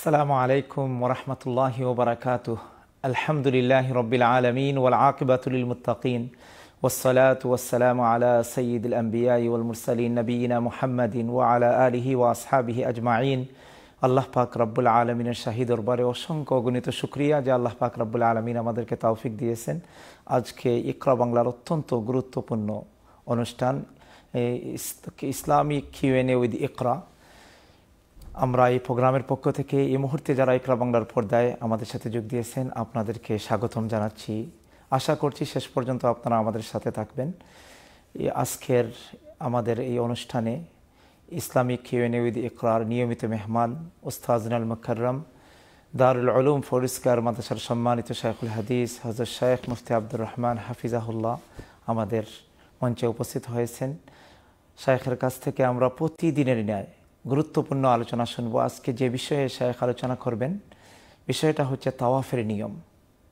السلام عليكم ورحمة الله وبركاته الحمد لله رب العالمين والعاقبة للمتقين والصلاة والسلام على سيد الأنبياء والمرسلين نبينا محمد وعلى آله وأصحابه أجمعين আল্লাহ পাক রব্বুল আলমিনের শাহিদ দরবারে অসংখ্য অগণিত সুক্রিয়া যে আল্লাহ পাক রব্বুল আলমিন আমাদেরকে তাওফিক দিয়েছেন আজকে ইকরা گروت تو پنو অনুষ্ঠান اسلامي QA with اقرا আমরা এই প্রোগ্রামের পক্ষ থেকে এই মুহূর্তে যারা ইকরা বাংলার পর্দায় আমাদের সাথে যোগ দিয়েছেন আপনাদেরকে স্বাগতম জানাচ্ছি আশা করছি শেষ পর্যন্ত আপনারা আমাদের সাথে থাকবেন আজকের আমাদের এই অনুষ্ঠানে ইসলামিক কিউএন উইদ ইকরার নিয়মিত মেহমান ওস্তাজনাল মকরম দারুল আলম ফরিস্কার মাদ্রাসার সম্মানিত শাইখুল হাদিস হজরত শাইখ মুফতি আব্দুর রহমান হাফিজাহুল্লাহ আমাদের মঞ্চে উপস্থিত হয়েছেন শাইখের কাছ থেকে আমরা প্রতিদিনের ন্যায় গুরুত্বপূর্ণ আলোচনা শুনবো আজকে যে বিষয়ে শেখ আলোচনা করবেন বিষয়টা হচ্ছে তাওয়াফের নিয়ম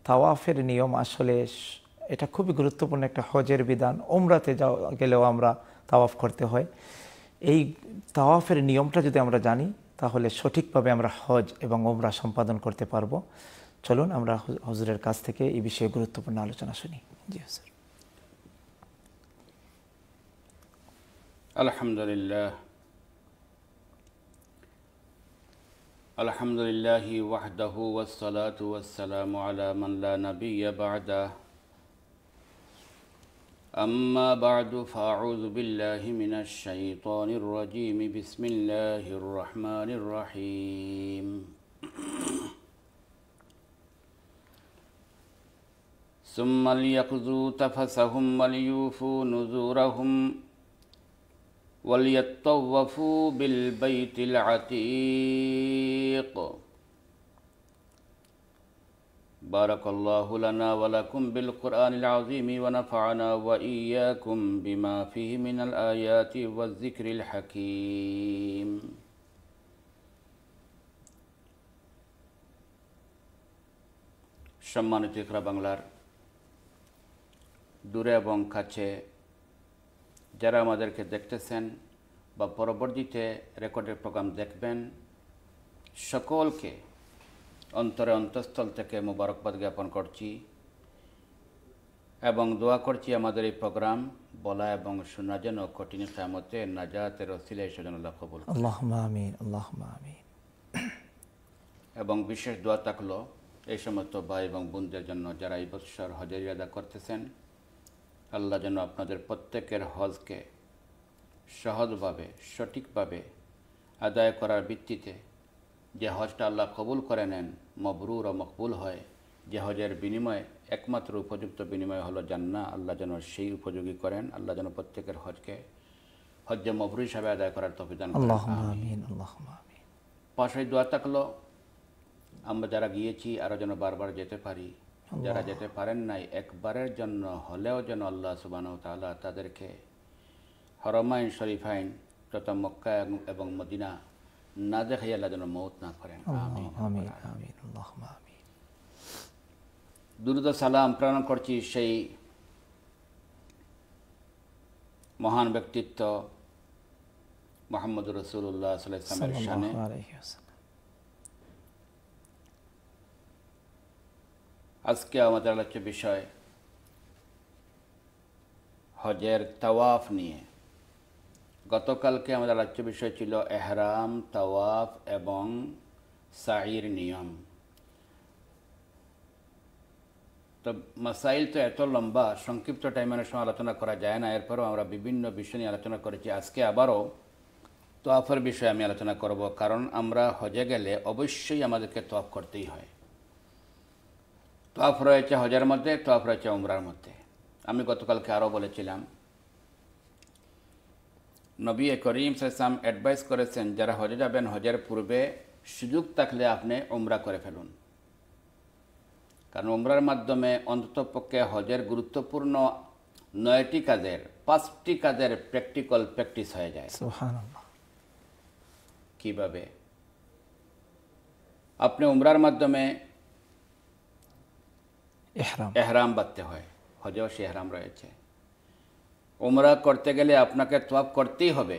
তাওয়াফের নিয়ম আসলে এটা খুবই গুরুত্বপূর্ণ একটা হজের বিধান ওমরাতে যাও গেলেও আমরা তাওয়াফ করতে হয় এই তাওয়াফের নিয়মটা যদি আমরা জানি তাহলে সঠিকভাবে আমরা হজ এবং ওমরা সম্পাদন করতে পারবো চলুন আমরা হজরের কাছ থেকে এই বিষয়ে গুরুত্বপূর্ণ আলোচনা শুনি জি হজর আলহামদুলিল্লাহ الحمد لله وحده والصلاة والسلام على من لا نبي بعده أما بعد فأعوذ بالله من الشيطان الرجيم بسم الله الرحمن الرحيم ثم ليقضوا تفسهم وليوفوا نذورهم وليطوفوا بالبيت العتيق بارك الله لنا ولكم بالقرآن العظيم ونفعنا وإياكم بما فيه من الآيات والذكر الحكيم شمانة ইকরা বাংলার دوري এবং যারা আমাদেরকে দেখতেছেন বা পরবর্তীতে রেকর্ডের প্রোগ্রাম দেখবেন সকলকে অন্তরে অন্তঃস্থল থেকে মোবারকবাদ জ্ঞাপন করছি এবং দোয়া করছি আমাদের এই প্রোগ্রাম বলা এবং শোনা যেন কঠিন সামতে নাজাতের অসিলে সজন আল্লাহ কবুল এবং বিশেষ দোয়া থাকলো এই সমস্ত ভাই এবং বোনদের জন্য যারা এই বৎসর হজের আদা করতেছেন আল্লাহ যেন আপনাদের প্রত্যেকের হজকে সহজভাবে সঠিকভাবে আদায় করার ভিত্তিতে যে হজটা আল্লাহ কবুল করে নেন মবরুর ও মকবুল হয় যে হজের বিনিময়ে একমাত্র উপযুক্ত বিনিময় হলো জান্না আল্লাহ যেন সেই উপযোগী করেন আল্লাহ যেন প্রত্যেকের হজকে হজ্জে মবরু হিসাবে আদায় করার তফিদান পাশে দোয়া থাকলো আমরা যারা গিয়েছি আরও যেন বারবার যেতে পারি যারা যেতে পারেন নাই একবারের জন্য হলেও যেন আল্লাহ সুবানও তালা তাদেরকে হরমাইন শরীফাইন তথা মক্কা এবং মদিনা না দেখাই আল্লাহ যেন মৌত না করেন দুরুদ সালাম প্রেরণ করছি সেই মহান ব্যক্তিত্ব মোহাম্মদ রসুল্লাহ সাল্লামের সামনে আজকে আমাদের আলোচ্য বিষয় হজের তাওয়াফ নিয়ে গতকালকে আমাদের আলোচ্য বিষয় ছিল এহরাম তাওয়াফ এবং সাইর নিয়ম তো মাসাইল তো এত লম্বা সংক্ষিপ্ত টাইমের সময় আলোচনা করা যায় না এরপরও আমরা বিভিন্ন বিষয় নিয়ে আলোচনা করেছি আজকে আবারও তোয়াফের বিষয়ে আমি আলোচনা করব কারণ আমরা হজে গেলে অবশ্যই আমাদেরকে তোয়াফ করতেই হয় তোয়াফ রয়েছে হজের মধ্যে তোয়াফ রয়েছে উমরার মধ্যে আমি গতকালকে আরও বলেছিলাম নবী করিম সাম অ্যাডভাইস করেছেন যারা হজে যাবেন হজের পূর্বে সুযোগ থাকলে আপনি উমরা করে ফেলুন কারণ উমরার মাধ্যমে অন্ততপক্ষে হজের গুরুত্বপূর্ণ নয়টি কাজের পাঁচটি কাজের প্র্যাকটিক্যাল প্র্যাকটিস হয়ে যায় কিভাবে আপনি উমরার মাধ্যমে এহরাম এহরাম বাঁধতে হয় হজেও সে এহরাম রয়েছে উমরা করতে গেলে আপনাকে তোয়াপ করতেই হবে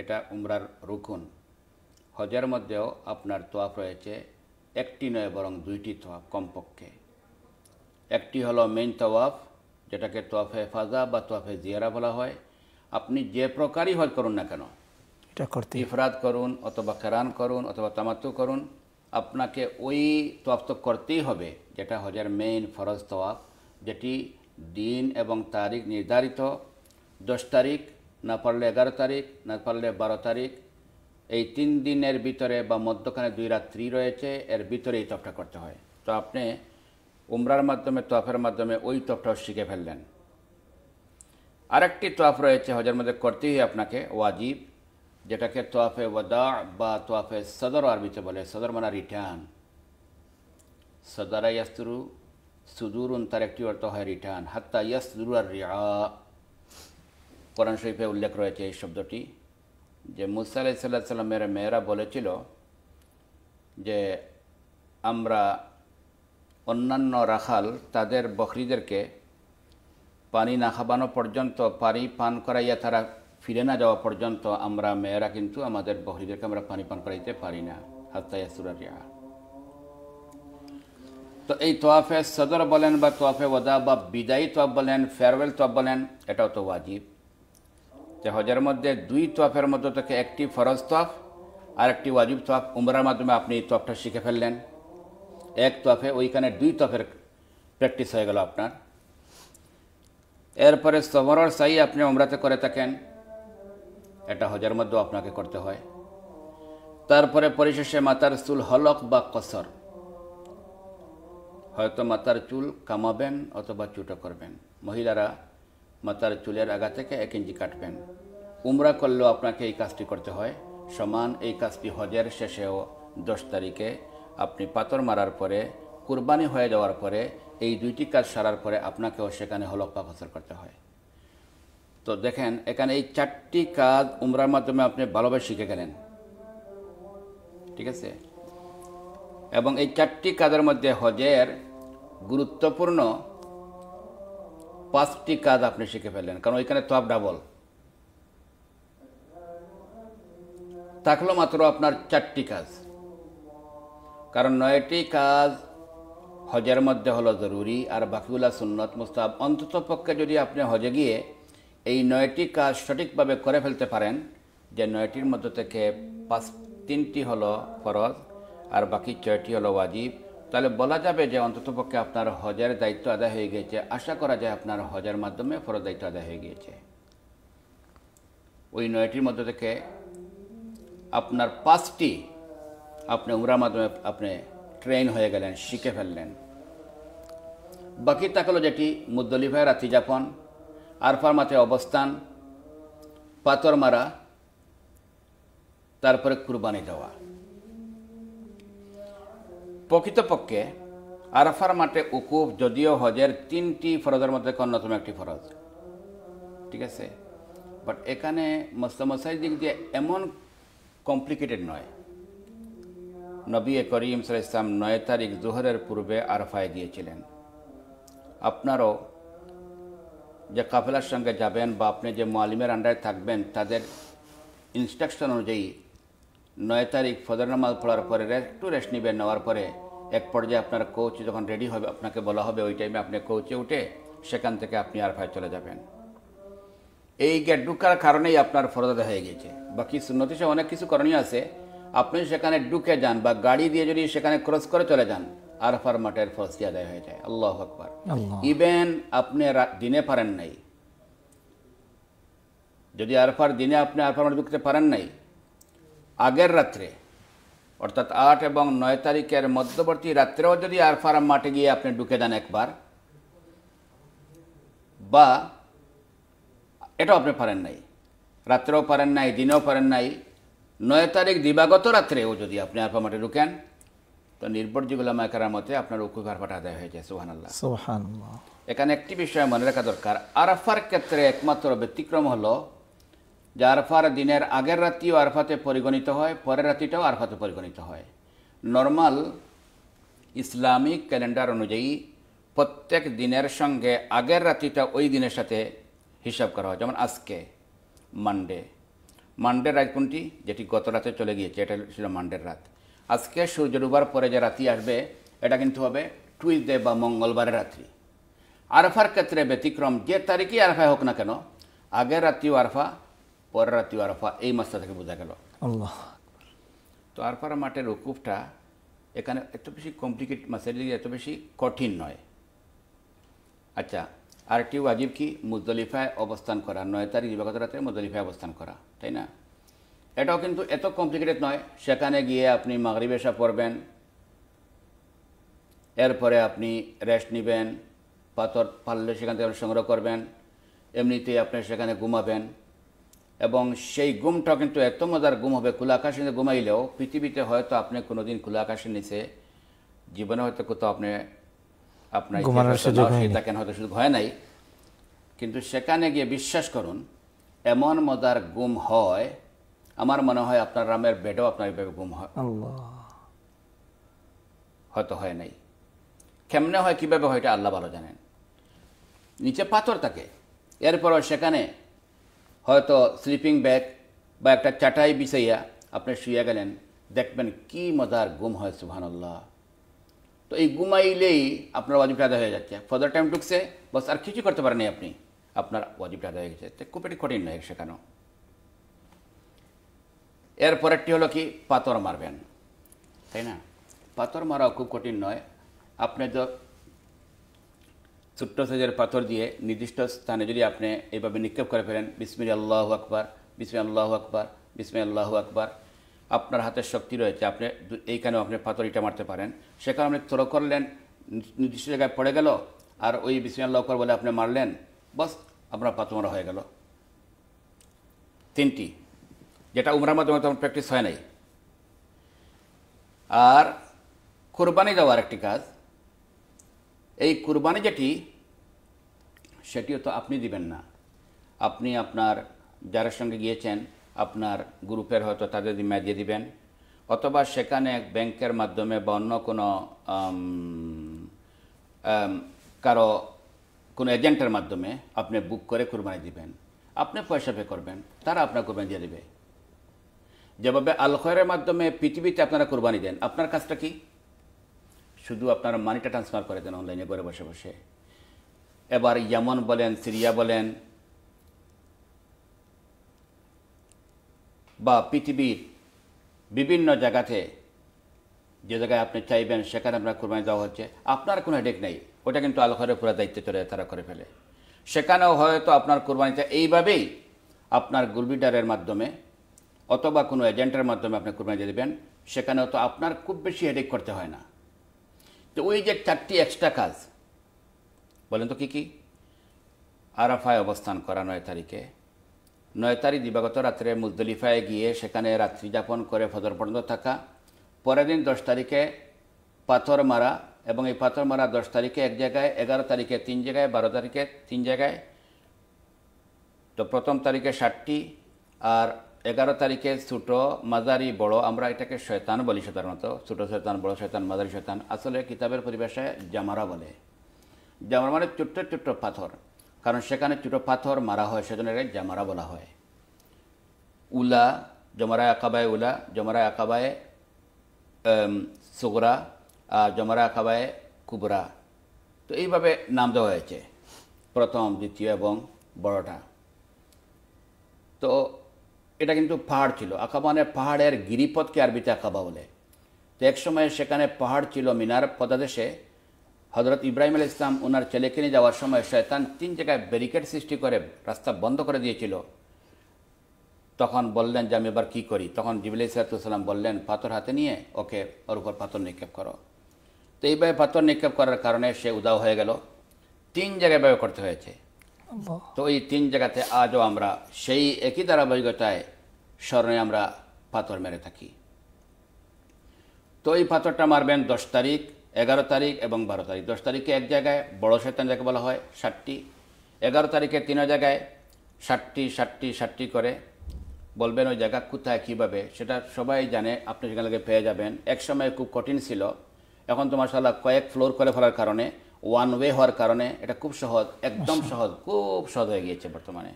এটা উমরার রুকুন হজের মধ্যেও আপনার তোয়াপ রয়েছে একটি নয় বরং দুইটি তোয়াপ কমপক্ষে একটি হলো মেইন তোয়াপ যেটাকে তোয়াফে ফাজা বা তোয়াফে জিয়ারা বলা হয় আপনি যে প্রকারই হজ করুন না কেন এটা করতে ইফরাত করুন অথবা কেরান করুন অথবা তামাত্ম করুন আপনাকে ওই তোয়াফ তো করতেই হবে যেটা হজের মেইন ফরজ তোয়াফ যেটি দিন এবং তারিখ নির্ধারিত দশ তারিখ না পারলে এগারো তারিখ না পারলে বারো তারিখ এই তিন দিনের ভিতরে বা মধ্যখানে দুই রাত্রি রয়েছে এর ভিতরে এই তপটা করতে হয় তো আপনি উমরার মাধ্যমে তফের মাধ্যমে ওই তপটাও শিখে ফেললেন আরেকটি তফ রয়েছে হজের মধ্যে করতেই আপনাকে ওয়াজিব যেটাকে তোয়াফে ওয়াদা বা তোয়াফে সদর আরবিতে বলে সদর মানে রিটার্ন সদারা ইয়াস্তরু সুদুরুন তার একটি অর্থ হয় রিটার্ন হাত্তা ইয়াসদুর আর রিয়া কোরআন শরীফে উল্লেখ রয়েছে এই শব্দটি যে মুসা আলাইসাল্লাহ সাল্লামের মেয়েরা বলেছিল যে আমরা অন্যান্য রাখাল তাদের বকরিদেরকে পানি না খাবানো পর্যন্ত পানি পান করাইয়া তারা ফিরে না যাওয়া পর্যন্ত আমরা মেয়েরা কিন্তু আমাদের বহরিদেরকে আমরা পানি পান করাইতে পারি না হাত্তাইয়াসুরারিয়া তো এই তোয়াফে সদর বলেন বা তোয়াফে ওদা বা বিদায়ী তোয়াপ বলেন ফেয়ারওয়েল তোয়াপ বলেন এটাও তো ওয়াজিব যে হজের মধ্যে দুই তোয়াফের মধ্যে থেকে একটি ফরজ তোয়াফ আর একটি ওয়াজিব তোয়াফ উমরার মাধ্যমে আপনি এই তোয়াফটা শিখে ফেললেন এক তোয়াফে ওইখানে দুই তোয়াফের প্র্যাকটিস হয়ে গেল আপনার এরপরে সবরর সাই আপনি উমরাতে করে থাকেন এটা হজের মধ্যেও আপনাকে করতে হয় তারপরে পরিশেষে মাতার চুল হলক বা কসর হয়তো মাতার চুল কামাবেন অথবা চুটো করবেন মহিলারা মাতার চুলের আগা থেকে এক ইঞ্চি কাটবেন উমরা করলেও আপনাকে এই কাজটি করতে হয় সমান এই কাজটি হজের শেষেও দশ তারিখে আপনি পাথর মারার পরে কুরবানি হয়ে যাওয়ার পরে এই দুইটি কাজ সারার পরে আপনাকেও সেখানে হলক বা কসর করতে হয় তো দেখেন এখানে এই চারটি কাজ উমরার মাধ্যমে আপনি ভালোভাবে শিখে গেলেন ঠিক আছে এবং এই চারটি কাজের মধ্যে হজের গুরুত্বপূর্ণ পাঁচটি কাজ আপনি শিখে ফেললেন কারণ ওইখানে তপ ডাবল থাকলো মাত্র আপনার চারটি কাজ কারণ নয়টি কাজ হজের মধ্যে হলো জরুরি আর বাকিগুলা সুন্নত মুস্তাব অন্তত পক্ষে যদি আপনি হজে গিয়ে এই নয়টি কাজ সঠিকভাবে করে ফেলতে পারেন যে নয়টির মধ্য থেকে পাঁচ তিনটি হলো ফরজ আর বাকি ছয়টি হলো ওয়াজিব তাহলে বলা যাবে যে অন্ততপক্ষে আপনার হজের দায়িত্ব আদায় হয়ে গিয়েছে আশা করা যায় আপনার হজের মাধ্যমে ফরজ দায়িত্ব আদায় হয়ে গিয়েছে ওই নয়টির মধ্য থেকে আপনার পাঁচটি আপনি উমরার মাধ্যমে আপনি ট্রেন হয়ে গেলেন শিখে ফেললেন বাকি তাকলো যেটি মুদ্দলিফায় রাত্রি যাপন আরফার মাঠে অবস্থান পাথর মারা তারপরে কুরবানি দেওয়া প্রকৃতপক্ষে আরফার মাঠে উকুফ যদিও হজের তিনটি ফরজের মধ্যে অন্যতম একটি ফরজ ঠিক আছে বাট এখানে মস্তমসাই দিক দিয়ে এমন কমপ্লিকেটেড নয় নবী করিম সাল ইসলাম নয় তারিখ জোহরের পূর্বে আরফায় গিয়েছিলেন আপনারও যে কাফেলার সঙ্গে যাবেন বা আপনি যে মোয়ালিমের আন্ডারে থাকবেন তাদের ইনস্ট্রাকশন অনুযায়ী নয় তারিখ ফজর নামাজ পড়ার পরে একটু রেস্ট নেবেন নেওয়ার পরে এক পর্যায়ে আপনার কোচ যখন রেডি হবে আপনাকে বলা হবে ওই টাইমে আপনি কোচে উঠে সেখান থেকে আপনি আর ভাই চলে যাবেন এই গেট ঢুকার কারণেই আপনার ফরজাদা হয়ে গেছে বাকি সুন্নতি সে অনেক কিছু করণীয় আছে আপনি সেখানে ঢুকে যান বা গাড়ি দিয়ে যদি সেখানে ক্রস করে চলে যান আরফার মাঠের ফরজি আদায় হয়ে যায় আল্লাহ আকবার ইভেন আপনি দিনে পারেন নাই যদি আরফার দিনে আপনি আরফার মাঠে ঢুকতে পারেন নাই আগের রাত্রে অর্থাৎ আট এবং নয় তারিখের মধ্যবর্তী রাত্রেও যদি আরফার মাঠে গিয়ে আপনি ঢুকে দেন একবার বা এটাও আপনি পারেন নাই রাত্রেও পারেন নাই দিনেও পারেন নাই নয় তারিখ দিবাগত রাত্রেও যদি আপনি আরফার মাঠে ঢুকেন তো নির্ভরযোগ্য লামাকার মতে আপনার উকু পাঠা আদায় হয়েছে সুহান আল্লাহ এখানে একটি বিষয় মনে রাখা দরকার আরফার ক্ষেত্রে একমাত্র ব্যতিক্রম হলো যে আরফার দিনের আগের রাতিও আরফাতে পরিগণিত হয় পরের রাতিটাও আরফাতে পরিগণিত হয় নর্মাল ইসলামিক ক্যালেন্ডার অনুযায়ী প্রত্যেক দিনের সঙ্গে আগের রাতিটা ওই দিনের সাথে হিসাব করা হয় যেমন আজকে মানডে মানডের রাত কোনটি যেটি গত রাতে চলে গিয়েছে এটা ছিল মানডের রাত আজকে সূর্য ডুবার পরে যে রাতি আসবে এটা কিন্তু হবে টুইজডে বা মঙ্গলবারের রাত্রি আরফার ক্ষেত্রে ব্যতিক্রম যে তারিখই আরফায় হোক না কেন আগের রাত্রিও আরফা পরের রাত্রিও আরফা এই মাসটা থেকে বোঝা গেল তো আরফার মাঠের রকুফটা এখানে এত বেশি কমপ্লিকেট মাসের দিকে এত বেশি কঠিন নয় আচ্ছা আরেকটি ওয়াজিব কি মুজদলিফায় অবস্থান করা নয় তারিখ দিবাগত রাতে মুজদলিফায় অবস্থান করা তাই না এটাও কিন্তু এত কমপ্লিকেটেড নয় সেখানে গিয়ে আপনি মাগরিবেশা পড়বেন এরপরে আপনি রেস্ট নেবেন পাথর পারলে সেখান থেকে সংগ্রহ করবেন এমনিতেই আপনি সেখানে ঘুমাবেন এবং সেই ঘুমটাও কিন্তু এত মজার ঘুম হবে খোলা আকাশে নিচে ঘুমাইলেও পৃথিবীতে হয়তো আপনি দিন খোলা আকাশে নিচে জীবনে হয়তো কোথাও আপনি আপনার থাকেন হয়তো শুধু হয় নাই কিন্তু সেখানে গিয়ে বিশ্বাস করুন এমন মজার ঘুম হয় আমার মনে হয় আপনার রামের বেডও আপনার এভাবে গুম হয় হয়তো হয় নাই কেমনে হয় কীভাবে হয় এটা আল্লাহ ভালো জানেন নিচে পাথর থাকে এরপর সেখানে হয়তো স্লিপিং ব্যাগ বা একটা চাটাই বিছাইয়া আপনি শুয়ে গেলেন দেখবেন কি মজার গুম হয় সুহান আল্লাহ তো এই গুমাইলেই আপনার ওয়াজিবটা আদায় হয়ে যাচ্ছে ফদার টাইম ঢুকছে বস আর কিছু করতে পারেনি আপনি আপনার ওয়াজিবটা আদায় হয়ে গেছে খুব একটি কঠিন নয় শেখানো এরপরেরটি হলো কি পাথর মারবেন তাই না পাথর মারাও খুব কঠিন নয় আপনি তো ছোট্ট সাইজের পাথর দিয়ে নির্দিষ্ট স্থানে যদি আপনি এইভাবে নিক্ষেপ করে ফেলেন বিসমিল আল্লাহ আকবর বিসমি আল্লাহ আকবর বিসমি আল্লাহ আকবর আপনার হাতের শক্তি রয়েছে আপনি এইখানেও আপনি পাথর ইটা মারতে পারেন সেখানে আপনি থ্রো করলেন নির্দিষ্ট জায়গায় পড়ে গেল আর ওই বিসমি আল্লাহ আকবর বলে আপনি মারলেন বস আপনার পাথর মারা হয়ে গেল তিনটি যেটা উমরার মাধ্যমে তেমন প্র্যাকটিস হয় নাই আর কোরবানি দেওয়ার একটি কাজ এই কোরবানি যেটি সেটিও তো আপনি দিবেন না আপনি আপনার যারা সঙ্গে গিয়েছেন আপনার গ্রুপের হয়তো তাদের জিম্মা দিয়ে দিবেন অথবা সেখানে ব্যাংকের মাধ্যমে বা অন্য কোনো কারো কোনো এজেন্টের মাধ্যমে আপনি বুক করে কোরবানি দিবেন আপনি পয়সা পে করবেন তারা আপনার কোরবানি দিয়ে দেবে যেভাবে আল খয়ের মাধ্যমে পৃথিবীতে আপনারা কোরবানি দেন আপনার কাজটা কি শুধু আপনারা মানিটা ট্রান্সফার করে দেন অনলাইনে ঘরে বসে বসে এবার ইয়ামন বলেন সিরিয়া বলেন বা পৃথিবীর বিভিন্ন জায়গাতে যে জায়গায় আপনি চাইবেন সেখানে আপনার কোরবানি দেওয়া হচ্ছে আপনার কোনো হেডেক নেই ওটা কিন্তু আল খয়ের পুরো দায়িত্বে চলে তারা করে ফেলে সেখানেও হয়তো আপনার কোরবানিটা এইভাবেই আপনার গুলবিডারের মাধ্যমে অথবা কোনো এজেন্টের মাধ্যমে আপনি কোরবানি দেবেন সেখানে তো আপনার খুব বেশি হেডেক করতে হয় না তো ওই যে চারটি এক্সট্রা কাজ বলেন তো কী কী আরাফায় অবস্থান করা নয় তারিখে নয় তারিখ দিবাগত রাত্রে মুজদলিফায় গিয়ে সেখানে রাত্রি যাপন করে ফজর পর্যন্ত থাকা পরের দিন দশ তারিখে পাথর মারা এবং এই পাথর মারা দশ তারিখে এক জায়গায় এগারো তারিখে তিন জায়গায় বারো তারিখে তিন জায়গায় তো প্রথম তারিখে ষাটটি আর এগারো তারিখে ছোট মাঝারি বড় আমরা এটাকে শয়তান বলি সাধারণত ছোট শৈতান বড় শৈতান মাঝারি শৈতান আসলে কিতাবের পরিবেশে জামারা বলে জামারা মানে ছোট্ট ছোট্ট পাথর কারণ সেখানে ছোটো পাথর মারা হয় সেজন্য এটাকে জামারা বলা হয় উলা জমারা আকাবায় উলা জমারা আকাবায় সুগরা আর জমারা আকাবায় কুবরা তো এইভাবে নাম দেওয়া হয়েছে প্রথম দ্বিতীয় এবং বড়টা তো এটা কিন্তু পাহাড় ছিল আকাবা মানে পাহাড়ের গিরিপথকে আরবিতে আকাবা বলে তো এক সময় সেখানে পাহাড় ছিল মিনার পদাদেশে হজরত ইব্রাহিম আল ইসলাম ওনার ছেলেকে নিয়ে যাওয়ার সময় শয়তান তিন জায়গায় ব্যারিকেড সৃষ্টি করে রাস্তা বন্ধ করে দিয়েছিল তখন বললেন যে আমি এবার কী করি তখন জিবিল ইসালাতুসাল্লাম বললেন পাথর হাতে নিয়ে ওকে ওর উপর পাথর নিক্ষেপ করো তো এইভাবে পাথর নিক্ষেপ করার কারণে সে উদাও হয়ে গেল তিন জায়গায় ব্যয় করতে হয়েছে তো এই তিন জায়গাতে আজও আমরা সেই একই ধারাবাহিকতায় স্মরণে আমরা পাথর মেরে থাকি তো এই পাথরটা মারবেন দশ তারিখ এগারো তারিখ এবং বারো তারিখ দশ তারিখে এক জায়গায় বড় শয়তান যাকে বলা হয় ষাটটি এগারো তারিখে তিন জায়গায় ষাটটি ষাটটি ষাটটি করে বলবেন ওই জায়গা কোথায় কীভাবে সেটা সবাই জানে আপনি সেখান থেকে পেয়ে যাবেন এক সময় খুব কঠিন ছিল এখন তো মাসাল্লাহ কয়েক ফ্লোর করে ফেলার কারণে ওয়ান ওয়ে হওয়ার কারণে এটা খুব সহজ একদম আচ্ছা। সহজ খুব সহজ হয়ে গিয়েছে বর্তমানে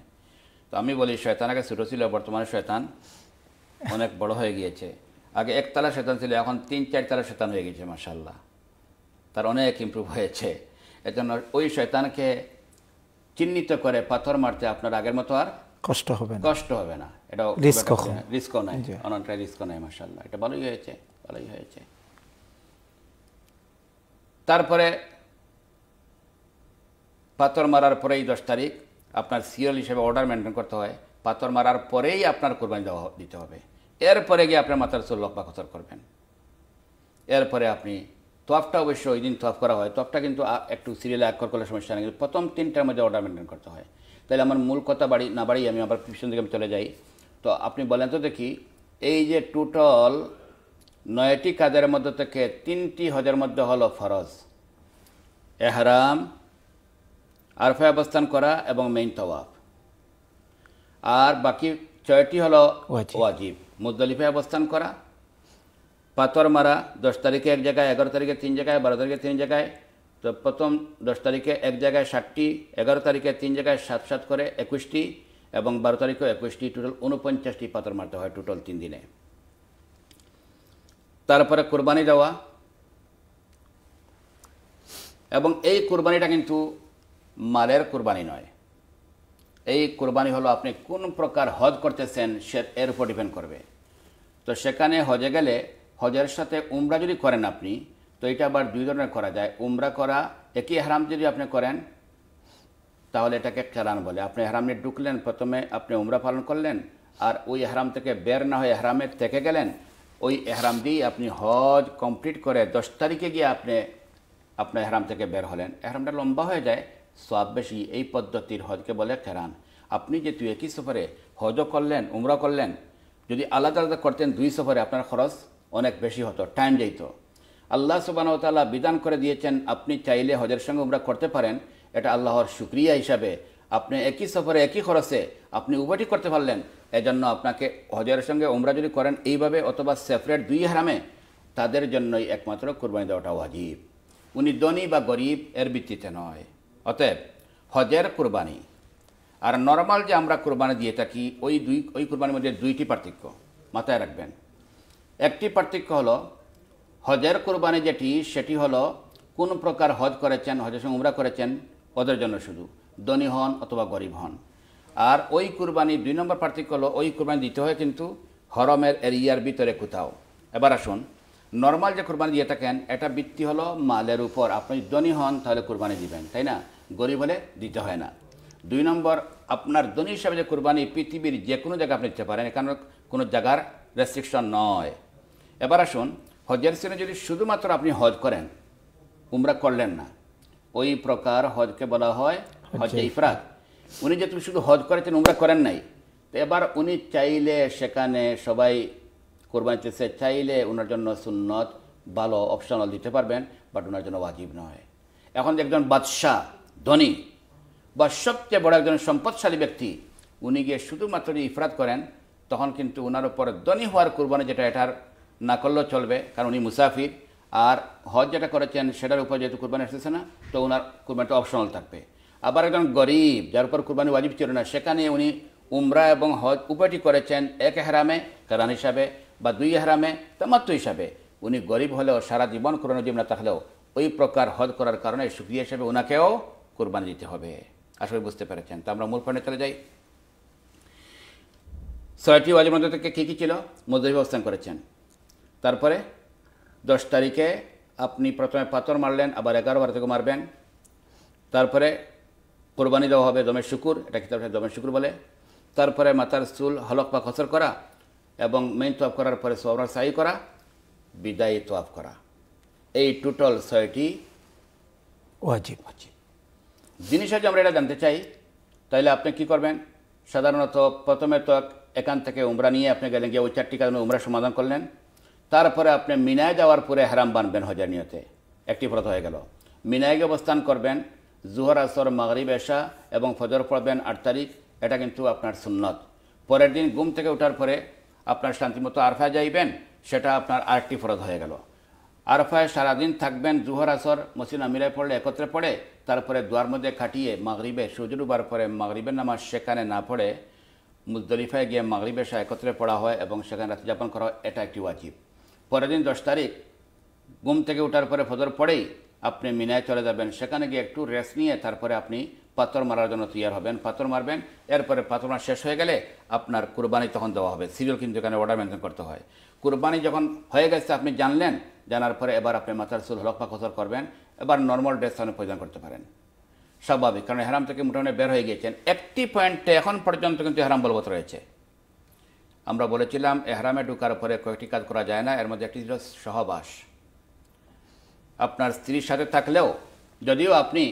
তো আমি বলি শয়তান আগে ছোটো ছিল বর্তমানে শয়তান অনেক বড় হয়ে গিয়েছে আগে একতলা শয়তান ছিল এখন তিন চারতলা শয়তান হয়ে গেছে মাসাল্লাহ তার অনেক ইম্প্রুভ হয়েছে এজন্য ওই শয়তানকে চিহ্নিত করে পাথর মারতে আপনার আগের মতো আর কষ্ট হবে না কষ্ট হবে না এটা রিস্ক রিস্ক নাই অনেকটা রিস্ক নাই মাসাল্লাহ এটা ভালোই হয়েছে ভালোই হয়েছে তারপরে পাথর মারার পরেই দশ তারিখ আপনার সিওল হিসেবে অর্ডার মেনটেন করতে হয় পাথর মারার পরেই আপনার কোরবানি দেওয়া দিতে হবে এরপরে গিয়ে আপনার মাথার চুল লক্ষ কচর করবেন এরপরে আপনি তোয়াফটা অবশ্য ওই দিন তোয়াফ করা হয় তোয়াফটা কিন্তু একটু সিরিয়ালে আক্ষর করলে সমস্যা নেই প্রথম তিনটার মধ্যে অর্ডার মেনটেন করতে হয় তাহলে আমার মূল কথা বাড়ি না বাড়ি আমি আবার পিছন দিকে আমি চলে যাই তো আপনি বলেন তো দেখি এই যে টোটাল নয়টি কাজের মধ্যে থেকে তিনটি হজের মধ্যে হলো ফরজ এহরাম আরফায় অবস্থান করা এবং মেইন তওয়াফ আর বাকি ছয়টি হলো ওয়াজিব মুজদলিফায় অবস্থান করা পাথর মারা দশ তারিখে এক জায়গায় এগারো তারিখে তিন জায়গায় বারো তারিখে তিন জায়গায় তো প্রথম দশ তারিখে এক জায়গায় ষাটটি এগারো তারিখে তিন জায়গায় সাত সাত করে একুশটি এবং বারো তারিখেও একুশটি টোটাল উনপঞ্চাশটি পাথর মারতে হয় টোটাল তিন দিনে তারপরে কোরবানি দেওয়া এবং এই কোরবানিটা কিন্তু মালের কোরবানি নয় এই কোরবানি হলো আপনি কোন প্রকার হজ করতেছেন সে এর উপর ডিপেন্ড করবে তো সেখানে হজে গেলে হজের সাথে উমরা যদি করেন আপনি তো এটা আবার দুই ধরনের করা যায় উমরা করা একই হারাম যদি আপনি করেন তাহলে এটাকে চালান বলে আপনি হারামে ঢুকলেন প্রথমে আপনি উমরা পালন করলেন আর ওই হারাম থেকে বের না হয়ে হারামে থেকে গেলেন ওই এহারাম দিয়ে আপনি হজ কমপ্লিট করে দশ তারিখে গিয়ে আপনি আপনার হারাম থেকে বের হলেন এহারামটা লম্বা হয়ে যায় সব বেশি এই পদ্ধতির হজকে বলে কেরান আপনি যেহেতু একই সফরে হজও করলেন উমরা করলেন যদি আলাদা আলাদা করতেন দুই সফরে আপনার খরচ অনেক বেশি হতো টাইম যাইত আল্লাহ সুবাহতালা বিধান করে দিয়েছেন আপনি চাইলে হজের সঙ্গে উমরা করতে পারেন এটা আল্লাহর শুক্রিয়া হিসাবে আপনি একই সফরে একই খরচে আপনি উভয়টি করতে পারলেন এজন্য আপনাকে হজের সঙ্গে উমরা যদি করেন এইভাবে অথবা সেপারেট দুই হারামে তাদের জন্যই একমাত্র কোরবানি দেওয়াটা ওয়াজিব উনি ধনী বা গরিব এর ভিত্তিতে নয় অতএব হজের কোরবানি আর নর্মাল যে আমরা কোরবানি দিয়ে থাকি ওই দুই ওই কোরবানির মধ্যে দুইটি পার্থক্য মাথায় রাখবেন একটি পার্থক্য হলো হজের কোরবানি যেটি সেটি হলো কোন প্রকার হজ করেছেন হজের সঙ্গে উমরা করেছেন ওদের জন্য শুধু ধনী হন অথবা গরিব হন আর ওই কুরবানি দুই নম্বর পার্থক্য হলো ওই কুরবানি দিতে হয় কিন্তু হরমের এরিয়ার ভিতরে কোথাও এবার আসুন নর্মাল যে কুরবানি দিয়ে থাকেন এটা বৃত্তি হলো মালের উপর আপনি ধনী হন তাহলে কুরবানি দিবেন তাই না গরিব হলে দিতে হয় না দুই নম্বর আপনার ধনী হিসাবে যে কোরবানি পৃথিবীর যে কোনো জায়গায় আপনি দিতে পারেন এখানে কোনো জায়গার রেস্ট্রিকশন নয় এবার আসুন হজের সিনে যদি শুধুমাত্র আপনি হজ করেন উমরা করলেন না ওই প্রকার হজকে বলা হয় হজ ইফরাত উনি যে তুমি শুধু হজ করেছেন উমরা করেন নাই তো এবার উনি চাইলে সেখানে সবাই কোরবানিতে সে চাইলে ওনার জন্য সুন্নত ভালো অপশনাল দিতে পারবেন বাট ওনার জন্য ওয়াজিব নয় এখন একজন বাদশাহ ধনী বা সবচেয়ে বড় একজন সম্পদশালী ব্যক্তি উনি গিয়ে শুধুমাত্র ইফরাত করেন তখন কিন্তু ওনার উপর ধনী হওয়ার কুরবানি যেটা এটার না করলেও চলবে কারণ উনি মুসাফির আর হজ যেটা করেছেন সেটার উপর যেহেতু কুরবানি এসেছে না তো ওনার কুরবানিটা অপশনাল থাকবে আবার একজন গরিব যার উপর কুরবানি ওয়াজিব ছিল না সেখানে উনি উমরা এবং হজ উপায়টি করেছেন এক হারামে কারান হিসাবে বা দুই হারামে মাত্র হিসাবে উনি গরিব হলেও সারা জীবন কোরআন জীবনে থাকলেও ওই প্রকার হজ করার কারণে সুক্রিয়া হিসেবে ওনাকেও কোরবানি দিতে হবে আসলে বুঝতে পেরেছেন তো আমরা মূল পয়েন্টে চলে যাই ছয়টি ওয়াজিব মন্দির থেকে কী কী ছিল মজুরি অবস্থান করেছেন তারপরে দশ তারিখে আপনি প্রথমে পাথর মারলেন আবার এগারো বার থেকে মারবেন তারপরে কোরবানি দেওয়া হবে দমের শুকুর এটা কিতাব দমের শুকুর বলে তারপরে মাথার চুল হলক বা খসর করা এবং মেইন তোয়াফ করার পরে সোমরা সাই করা বিদায়ী তোয়াফ করা এই টোটাল ছয়টি ওয়াজিব ওয়াজিব জিনিস যদি আমরা এটা জানতে চাই তাহলে আপনি কি করবেন সাধারণত প্রথমে তো এখান থেকে উমরা নিয়ে আপনি গেলেন গিয়ে ওই চারটি কারণে উমরা সমাধান করলেন তারপরে আপনি মিনায় যাওয়ার পরে হেরাম বানবেন হজার নিয়তে একটি ফরত হয়ে গেল মিনায়কে অবস্থান করবেন জুহর আসর মাগরিব এশা এবং ফজর পড়বেন আট তারিখ এটা কিন্তু আপনার সুন্নত পরের দিন ঘুম থেকে ওঠার পরে আপনার শান্তিমতো আরফা যাইবেন সেটা আপনার আরেকটি ফরত হয়ে গেল আরফায় সারাদিন থাকবেন জুহর আসর মসজিদ আমিরায় পড়লে একত্রে পড়ে তারপরে দুয়ার মধ্যে খাটিয়ে মাগরিবে সূর্য ডুবার পরে মাগরিবের নামাজ সেখানে না পড়ে মুজদলিফায় গিয়ে মাগরিবে সা একত্রে পড়া হয় এবং সেখানে রাত যাপন করা হয় এটা একটি ওয়াজিব পরের দিন দশ তারিখ ঘুম থেকে ওঠার পরে ফজর পড়েই আপনি মিনায় চলে যাবেন সেখানে গিয়ে একটু রেস্ট নিয়ে তারপরে আপনি পাথর মারার জন্য তৈয়ার হবেন পাথর মারবেন এরপরে পাথর মারা শেষ হয়ে গেলে আপনার কুরবানি তখন দেওয়া হবে সিরিয়াল কিন্তু এখানে অর্ডার মেনশন করতে হয় কুরবানি যখন হয়ে গেছে আপনি জানলেন জানার পরে এবার আপনি মাথার সুল হলক পাকসর করবেন এবার নর্মাল ড্রেস আপনি পরিধান করতে পারেন স্বাভাবিক কারণ হেরাম থেকে মোটামুটি বের হয়ে গিয়েছেন একটি পয়েন্টে এখন পর্যন্ত কিন্তু হেরাম বলবৎ রয়েছে আমরা বলেছিলাম এহরামে ঢুকার পরে কয়েকটি কাজ করা যায় না এর মধ্যে একটি ছিল সহবাস আপনার স্ত্রীর সাথে থাকলেও যদিও আপনি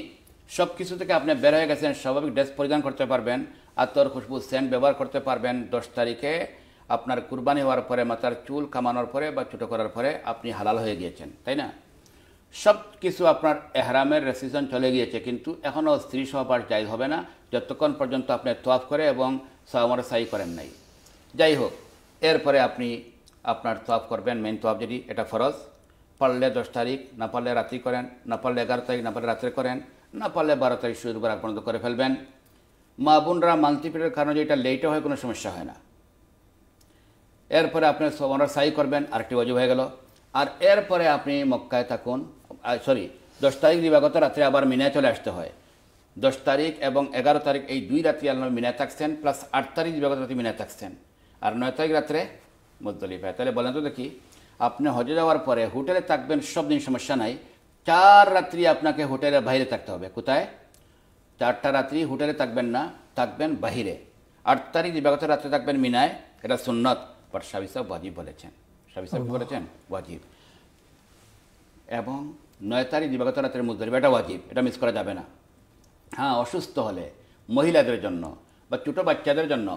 সব কিছু থেকে আপনি বের হয়ে গেছেন স্বাভাবিক ড্রেস পরিধান করতে পারবেন আতর খুশবু সেন্ট ব্যবহার করতে পারবেন দশ তারিখে আপনার কুরবানি হওয়ার পরে মাথার চুল কামানোর পরে বা ছোটো করার পরে আপনি হালাল হয়ে গিয়েছেন তাই না সব কিছু আপনার এহরামের রেসিশন চলে গিয়েছে কিন্তু এখনও স্ত্রী সহবার যাই হবে না যতক্ষণ পর্যন্ত আপনি তোয়াফ করে এবং সামর সাই করেন নাই যাই হোক এরপরে আপনি আপনার তোয়াফ করবেন মেন তোয়াফ যদি এটা ফরজ পারলে দশ তারিখ না পারলে রাত্রি করেন না পারলে এগারো তারিখ না পারলে রাত্রে করেন না পারলে বারো তারিখ করে পর্যন্ত করে ফেলবেন মা বোনরা মাল্টিপ্লের কারণে যদি এটা লেটও হয় কোনো সমস্যা হয় না এরপরে আপনি ওমরা সাই করবেন আরেকটি অজু হয়ে গেল আর এরপরে আপনি মক্কায় থাকুন সরি দশ তারিখ দিবাগত রাত্রে আবার মিনায় চলে আসতে হয় দশ তারিখ এবং এগারো তারিখ এই দুই রাত্রি আল্লাহ মিনায় থাকছেন প্লাস আট তারিখ দিবাগত রাত্রে মিনায় থাকছেন আর নয় তারিখ রাত্রে মুদ্দলিফায় তাহলে বলেন তো দেখি আপনি হজে যাওয়ার পরে হোটেলে থাকবেন সব দিন সমস্যা নাই চার রাত্রি আপনাকে হোটেলের বাইরে থাকতে হবে কোথায় চারটা রাত্রি হোটেলে থাকবেন না থাকবেন বাহিরে আট তারিখ দিবাগত রাত্রে থাকবেন মিনায় এটা সুন্নত বাট শাবি সাহেব ওয়াজিব বলেছেন শাবি সাহেব বলেছেন ওয়াজিব এবং নয় তারিখ দিবাগত রাতের মুজদালিফা এটা ওয়াজিব এটা মিস করা যাবে না হ্যাঁ অসুস্থ হলে মহিলাদের জন্য বা ছোটো বাচ্চাদের জন্য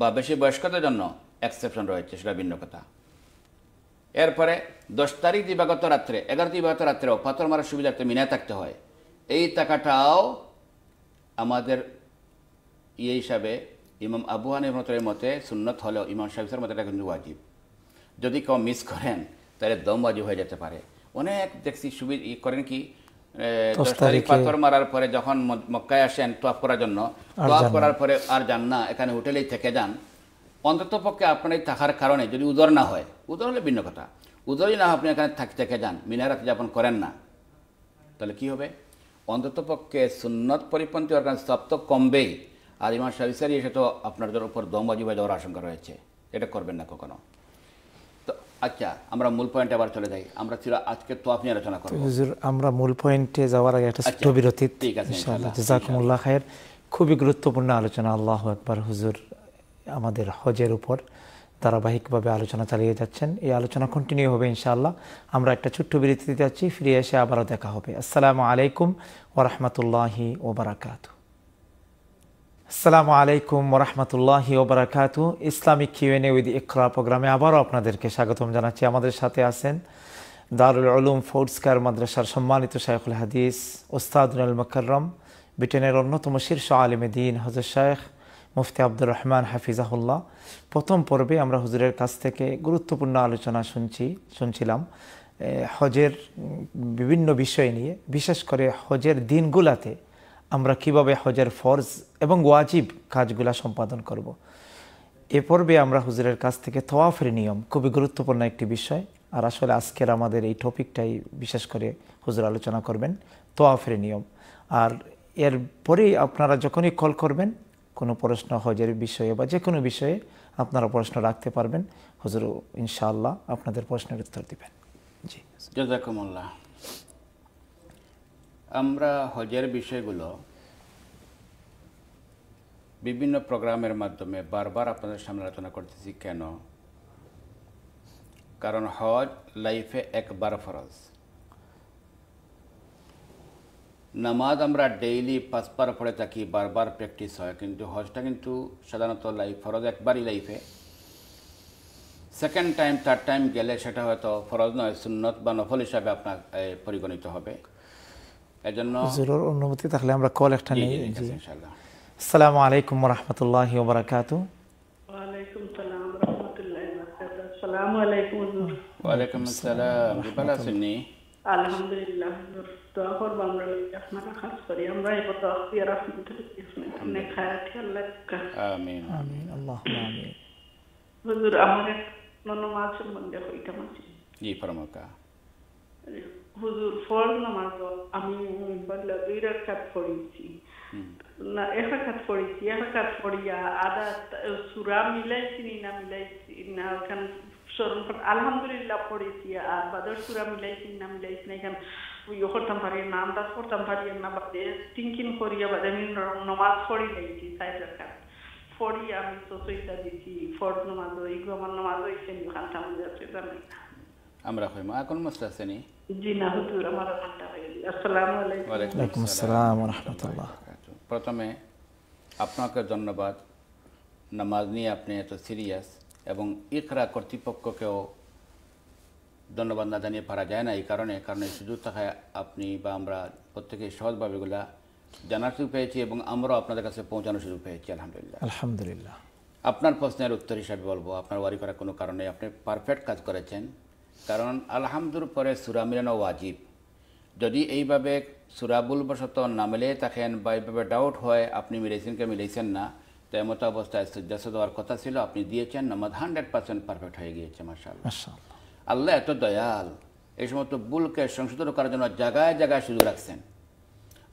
বা বেশি বয়স্কদের জন্য এক্সেপশন রয়েছে সেটা ভিন্ন কথা এরপরে দশ তারিখ দিবাগত রাত্রে এগারো দিবাগত রাত্রেও পাথর মারার সুবিধার্থে মিনায় থাকতে হয় এই টাকাটাও আমাদের ইয়ে হিসাবে ইমাম আবু হানিফ রহমতের মতে সুন্নত হলেও ইমাম সাহেবের মতে এটা কিন্তু ওয়াজিব যদি কেউ মিস করেন তাহলে দম ওয়াজিব হয়ে যেতে পারে অনেক দেখছি সুবিধা করেন কি দশ তারিখ পাথর মারার পরে যখন মক্কায় আসেন টপ করার জন্য টপ করার পরে আর যান না এখানে হোটেলেই থেকে যান অন্তত পক্ষে আপনার এই থাকার কারণে যদি উদর না হয় উদর হলে ভিন্ন কথা উদরই না আপনি এখানে থাকি থেকে যান মিনারাত যাপন করেন না তাহলে কি হবে অন্তত পক্ষে সুন্নত পরিপন্থী অর্গান সব তো কমবেই আর ইমাম সাহেব ইসারি এসে তো আপনাদের উপর দমবাজি হয়ে যাওয়ার আশঙ্কা রয়েছে এটা করবেন না কখনো তো আচ্ছা আমরা মূল পয়েন্টে আবার চলে যাই আমরা ছিল আজকে তো আপনি আলোচনা করবেন হুজুর আমরা মূল পয়েন্টে যাওয়ার আগে একটা আচ্ছা, ছোট বিরতি ঠিক আছে ইনশাআল্লাহ খায়ের খুবই গুরুত্বপূর্ণ আলোচনা আল্লাহ একবার হুজুর আমাদের হজের উপর ধারাবাহিকভাবে আলোচনা চালিয়ে যাচ্ছেন এই আলোচনা কন্টিনিউ হবে ইনশাআল্লাহ আমরা একটা ছোট্ট বিরতিতে যাচ্ছি ফিরে এসে আবারও দেখা হবে আসসালামু আলাইকুম ওরহমতুল্লাহি ওবরাকাতু আসসালামু আলাইকুম রহমতুল্লাহ ওবরাকাত ইসলামিক কিউএনএ উইথ ইকরা প্রোগ্রামে আবারও আপনাদেরকে স্বাগতম জানাচ্ছি আমাদের সাথে আছেন দারুল আলম ফোর্টসকার মাদ্রাসার সম্মানিত শাইখুল হাদিস ওস্তাদুল মকরম ব্রিটেনের অন্যতম শীর্ষ আলিম দিন হজর শায়েখ মুফতি আব্দুর রহমান হাফিজাহুল্লাহ প্রথম পর্বে আমরা হুজুরের কাছ থেকে গুরুত্বপূর্ণ আলোচনা শুনছি শুনছিলাম হজের বিভিন্ন বিষয় নিয়ে বিশেষ করে হজের দিনগুলাতে আমরা কিভাবে হজের ফরজ এবং ওয়াজিব কাজগুলা সম্পাদন করব। এ পর্বে আমরা হুজুরের কাছ থেকে তোয়াফের নিয়ম খুবই গুরুত্বপূর্ণ একটি বিষয় আর আসলে আজকের আমাদের এই টপিকটাই বিশেষ করে হুজুর আলোচনা করবেন তোয়াফের নিয়ম আর এর পরেই আপনারা যখনই কল করবেন কোনো প্রশ্ন হজের বিষয়ে বা যে কোনো বিষয়ে আপনারা প্রশ্ন রাখতে পারবেন হুজুর ইনশাআল্লাহ আপনাদের প্রশ্নের উত্তর দেবেন জি জাজাকুমুল্লাহ আমরা হজের বিষয়গুলো বিভিন্ন প্রোগ্রামের মাধ্যমে বারবার আপনাদের সামনে আলোচনা করতেছি কেন কারণ হজ লাইফে একবার ফরজ নামাজ আমরা ডেইলি পাঁচবার পড়ে থাকি বারবার প্র্যাকটিস হয় কিন্তু হজটা কিন্তু সাধারণত লাইফ ফরজ একবারই লাইফে সেকেন্ড টাইম থার্ড টাইম গেলে সেটা হয়তো ফরজ নয় সুন্নত বা নফল হিসাবে আপনার পরিগণিত হবে এজন্য জরুর অনুমতি থাকলে আমরা কল একটা নিই ইনশাআল্লাহ আসসালামু আলাইকুম ওয়া রাহমাতুল্লাহি ওয়া বারাকাতুহু ওয়া আলাইকুম সালাম ওয়া রাহমাতুল্লাহি ওয়া বারাকাতুহু আসসালামু আলাইকুম ওয়া আলাইকুম আসসালাম ভালো আছেন নি আলহামদুলিল্লাহ দোয়া করব আমরা আপনারা খাস করি আমরা এই কথা আখি রাহমাতুল্লাহি আপনি খায়াতি আল্লাহ আমিন আমিন আল্লাহুম্মা আমিন হুজুর আমার ননমাজ সম্বন্ধে হইতাম জি ফরমাকা হুজুর ফরজ নামাজ আমি দুই রাকাত পড়েছি না এক রাকাত পড়েছি এক রাকাত পড়িয়া আদা সুরা মিলাইছি না মিলাইছি না ওখান স্মরণ আলহামদুলিল্লাহ পড়েছি আর বাদর সুরা মিলাইছি না মিলাইছি না এখান ওই করতাম পারি নাম দাস করতাম পারি না বাদে তিনকিন করিয়া বাদে আমি নমাজ পড়ি লাইছি সাইড রাখাত পড়ি আমি তো সইটা দিছি ফরজ নামাজ এইগুলো আমার নামাজ হয়েছে আমি ওখান থামে জানি না আমরা হইমা আছে নি প্রথমে আপনাকে ধন্যবাদ নামাজ নিয়ে আপনি এত সিরিয়াস এবং ইকরা কর্তৃপক্ষকেও ধন্যবাদ না জানিয়ে পারা যায় না এই কারণে কারণ এই সুযোগ থাকায় আপনি বা আমরা প্রত্যেকে সহজভাবে এগুলা জানার সুযোগ পেয়েছি এবং আমরাও আপনাদের কাছে পৌঁছানোর সুযোগ পেয়েছি আলহামদুলিল্লাহ আলহামদুলিল্লাহ আপনার প্রশ্নের উত্তর হিসাবে বলবো আপনার ওয়ারি করার কোনো কারণে আপনি পারফেক্ট কাজ করেছেন কারণ আলহামদুর পরে সুরা মিলানো ওয়াজিব যদি এইভাবে সুরাবুলবশত না মিলিয়ে থাকেন বা এইভাবে ডাউট হয় আপনি মিলেছেনকে মিলেছেন না তো এমতো অবস্থায় সূর্যাস্ত দেওয়ার কথা ছিল আপনি দিয়েছেন নামাজ হান্ড্রেড পার্সেন্ট পারফেক্ট হয়ে গিয়েছে মার্শাল আল্লাহ এত দয়াল এই সমস্ত ভুলকে সংশোধন করার জন্য জায়গায় জায়গায় সুযোগ রাখছেন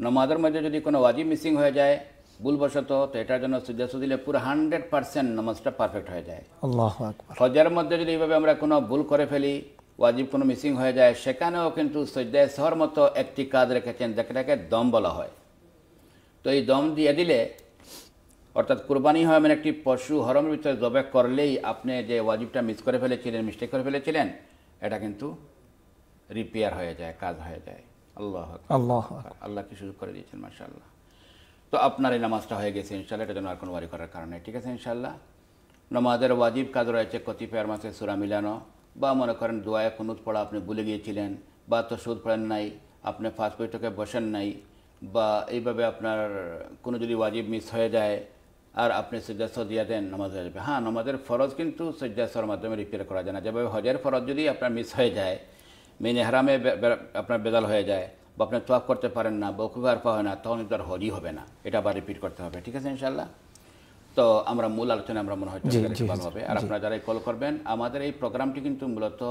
নমাজের মধ্যে যদি কোনো ওয়াজিব মিসিং হয়ে যায় ভুলবশত তো এটার জন্য সূর্যাস্ত দিলে পুরো হান্ড্রেড পার্সেন্ট নামাজটা পারফেক্ট হয়ে যায় হজের মধ্যে যদি এইভাবে আমরা কোনো ভুল করে ফেলি ওয়াজিব কোনো মিসিং হয়ে যায় সেখানেও কিন্তু সৈদায় শহর মতো একটি কাজ রেখেছেন যেটাকে দম বলা হয় তো এই দম দিয়ে দিলে অর্থাৎ কুরবানি হয় মানে একটি পশু হরমের ভিতরে জবে করলেই আপনি যে ওয়াজিবটা মিস করে ফেলেছিলেন মিস্টেক করে ফেলেছিলেন এটা কিন্তু রিপেয়ার হয়ে যায় কাজ হয়ে যায় আল্লাহ আল্লাহ আল্লাহকে সুযোগ করে দিয়েছেন মার্শাল্লাহ তো আপনার এই নামাজটা হয়ে গেছে ইনশাল্লাহ এটা যেন আর কোনো ওয়ারি করার কারণে ঠিক আছে ইনশাল্লাহ নামাজের ওয়াজিব কাজ রয়েছে কতিপেয়ার মাসে সুরা মিলানো বা মনে করেন দোয়া কুনুত পড়া আপনি ভুলে গিয়েছিলেন বা তো সুদ পড়েন নাই আপনি ফার্স্ট বৈঠকে বসেন নাই বা এইভাবে আপনার কোনো যদি ওয়াজিব মিস হয়ে যায় আর আপনি সজ্জা দিয়ে দেন হয়ে যাবে হ্যাঁ নামাজের ফরজ কিন্তু সজ্জাসর মাধ্যমে রিপেয়ার করা যায় না যেভাবে হজের ফরজ যদি আপনার মিস হয়ে যায় মেনে হারামে আপনার বেদাল হয়ে যায় বা আপনি তোয়াপ করতে পারেন না বা আর পাওয়া হয় না তখন কিন্তু আর হজই হবে না এটা আবার রিপিট করতে হবে ঠিক আছে ইনশাল্লাহ তো আমরা মূল আলোচনা আমরা মনে হয় ভালোভাবে আর আপনারা যারা কল করবেন আমাদের এই প্রোগ্রামটি কিন্তু মূলত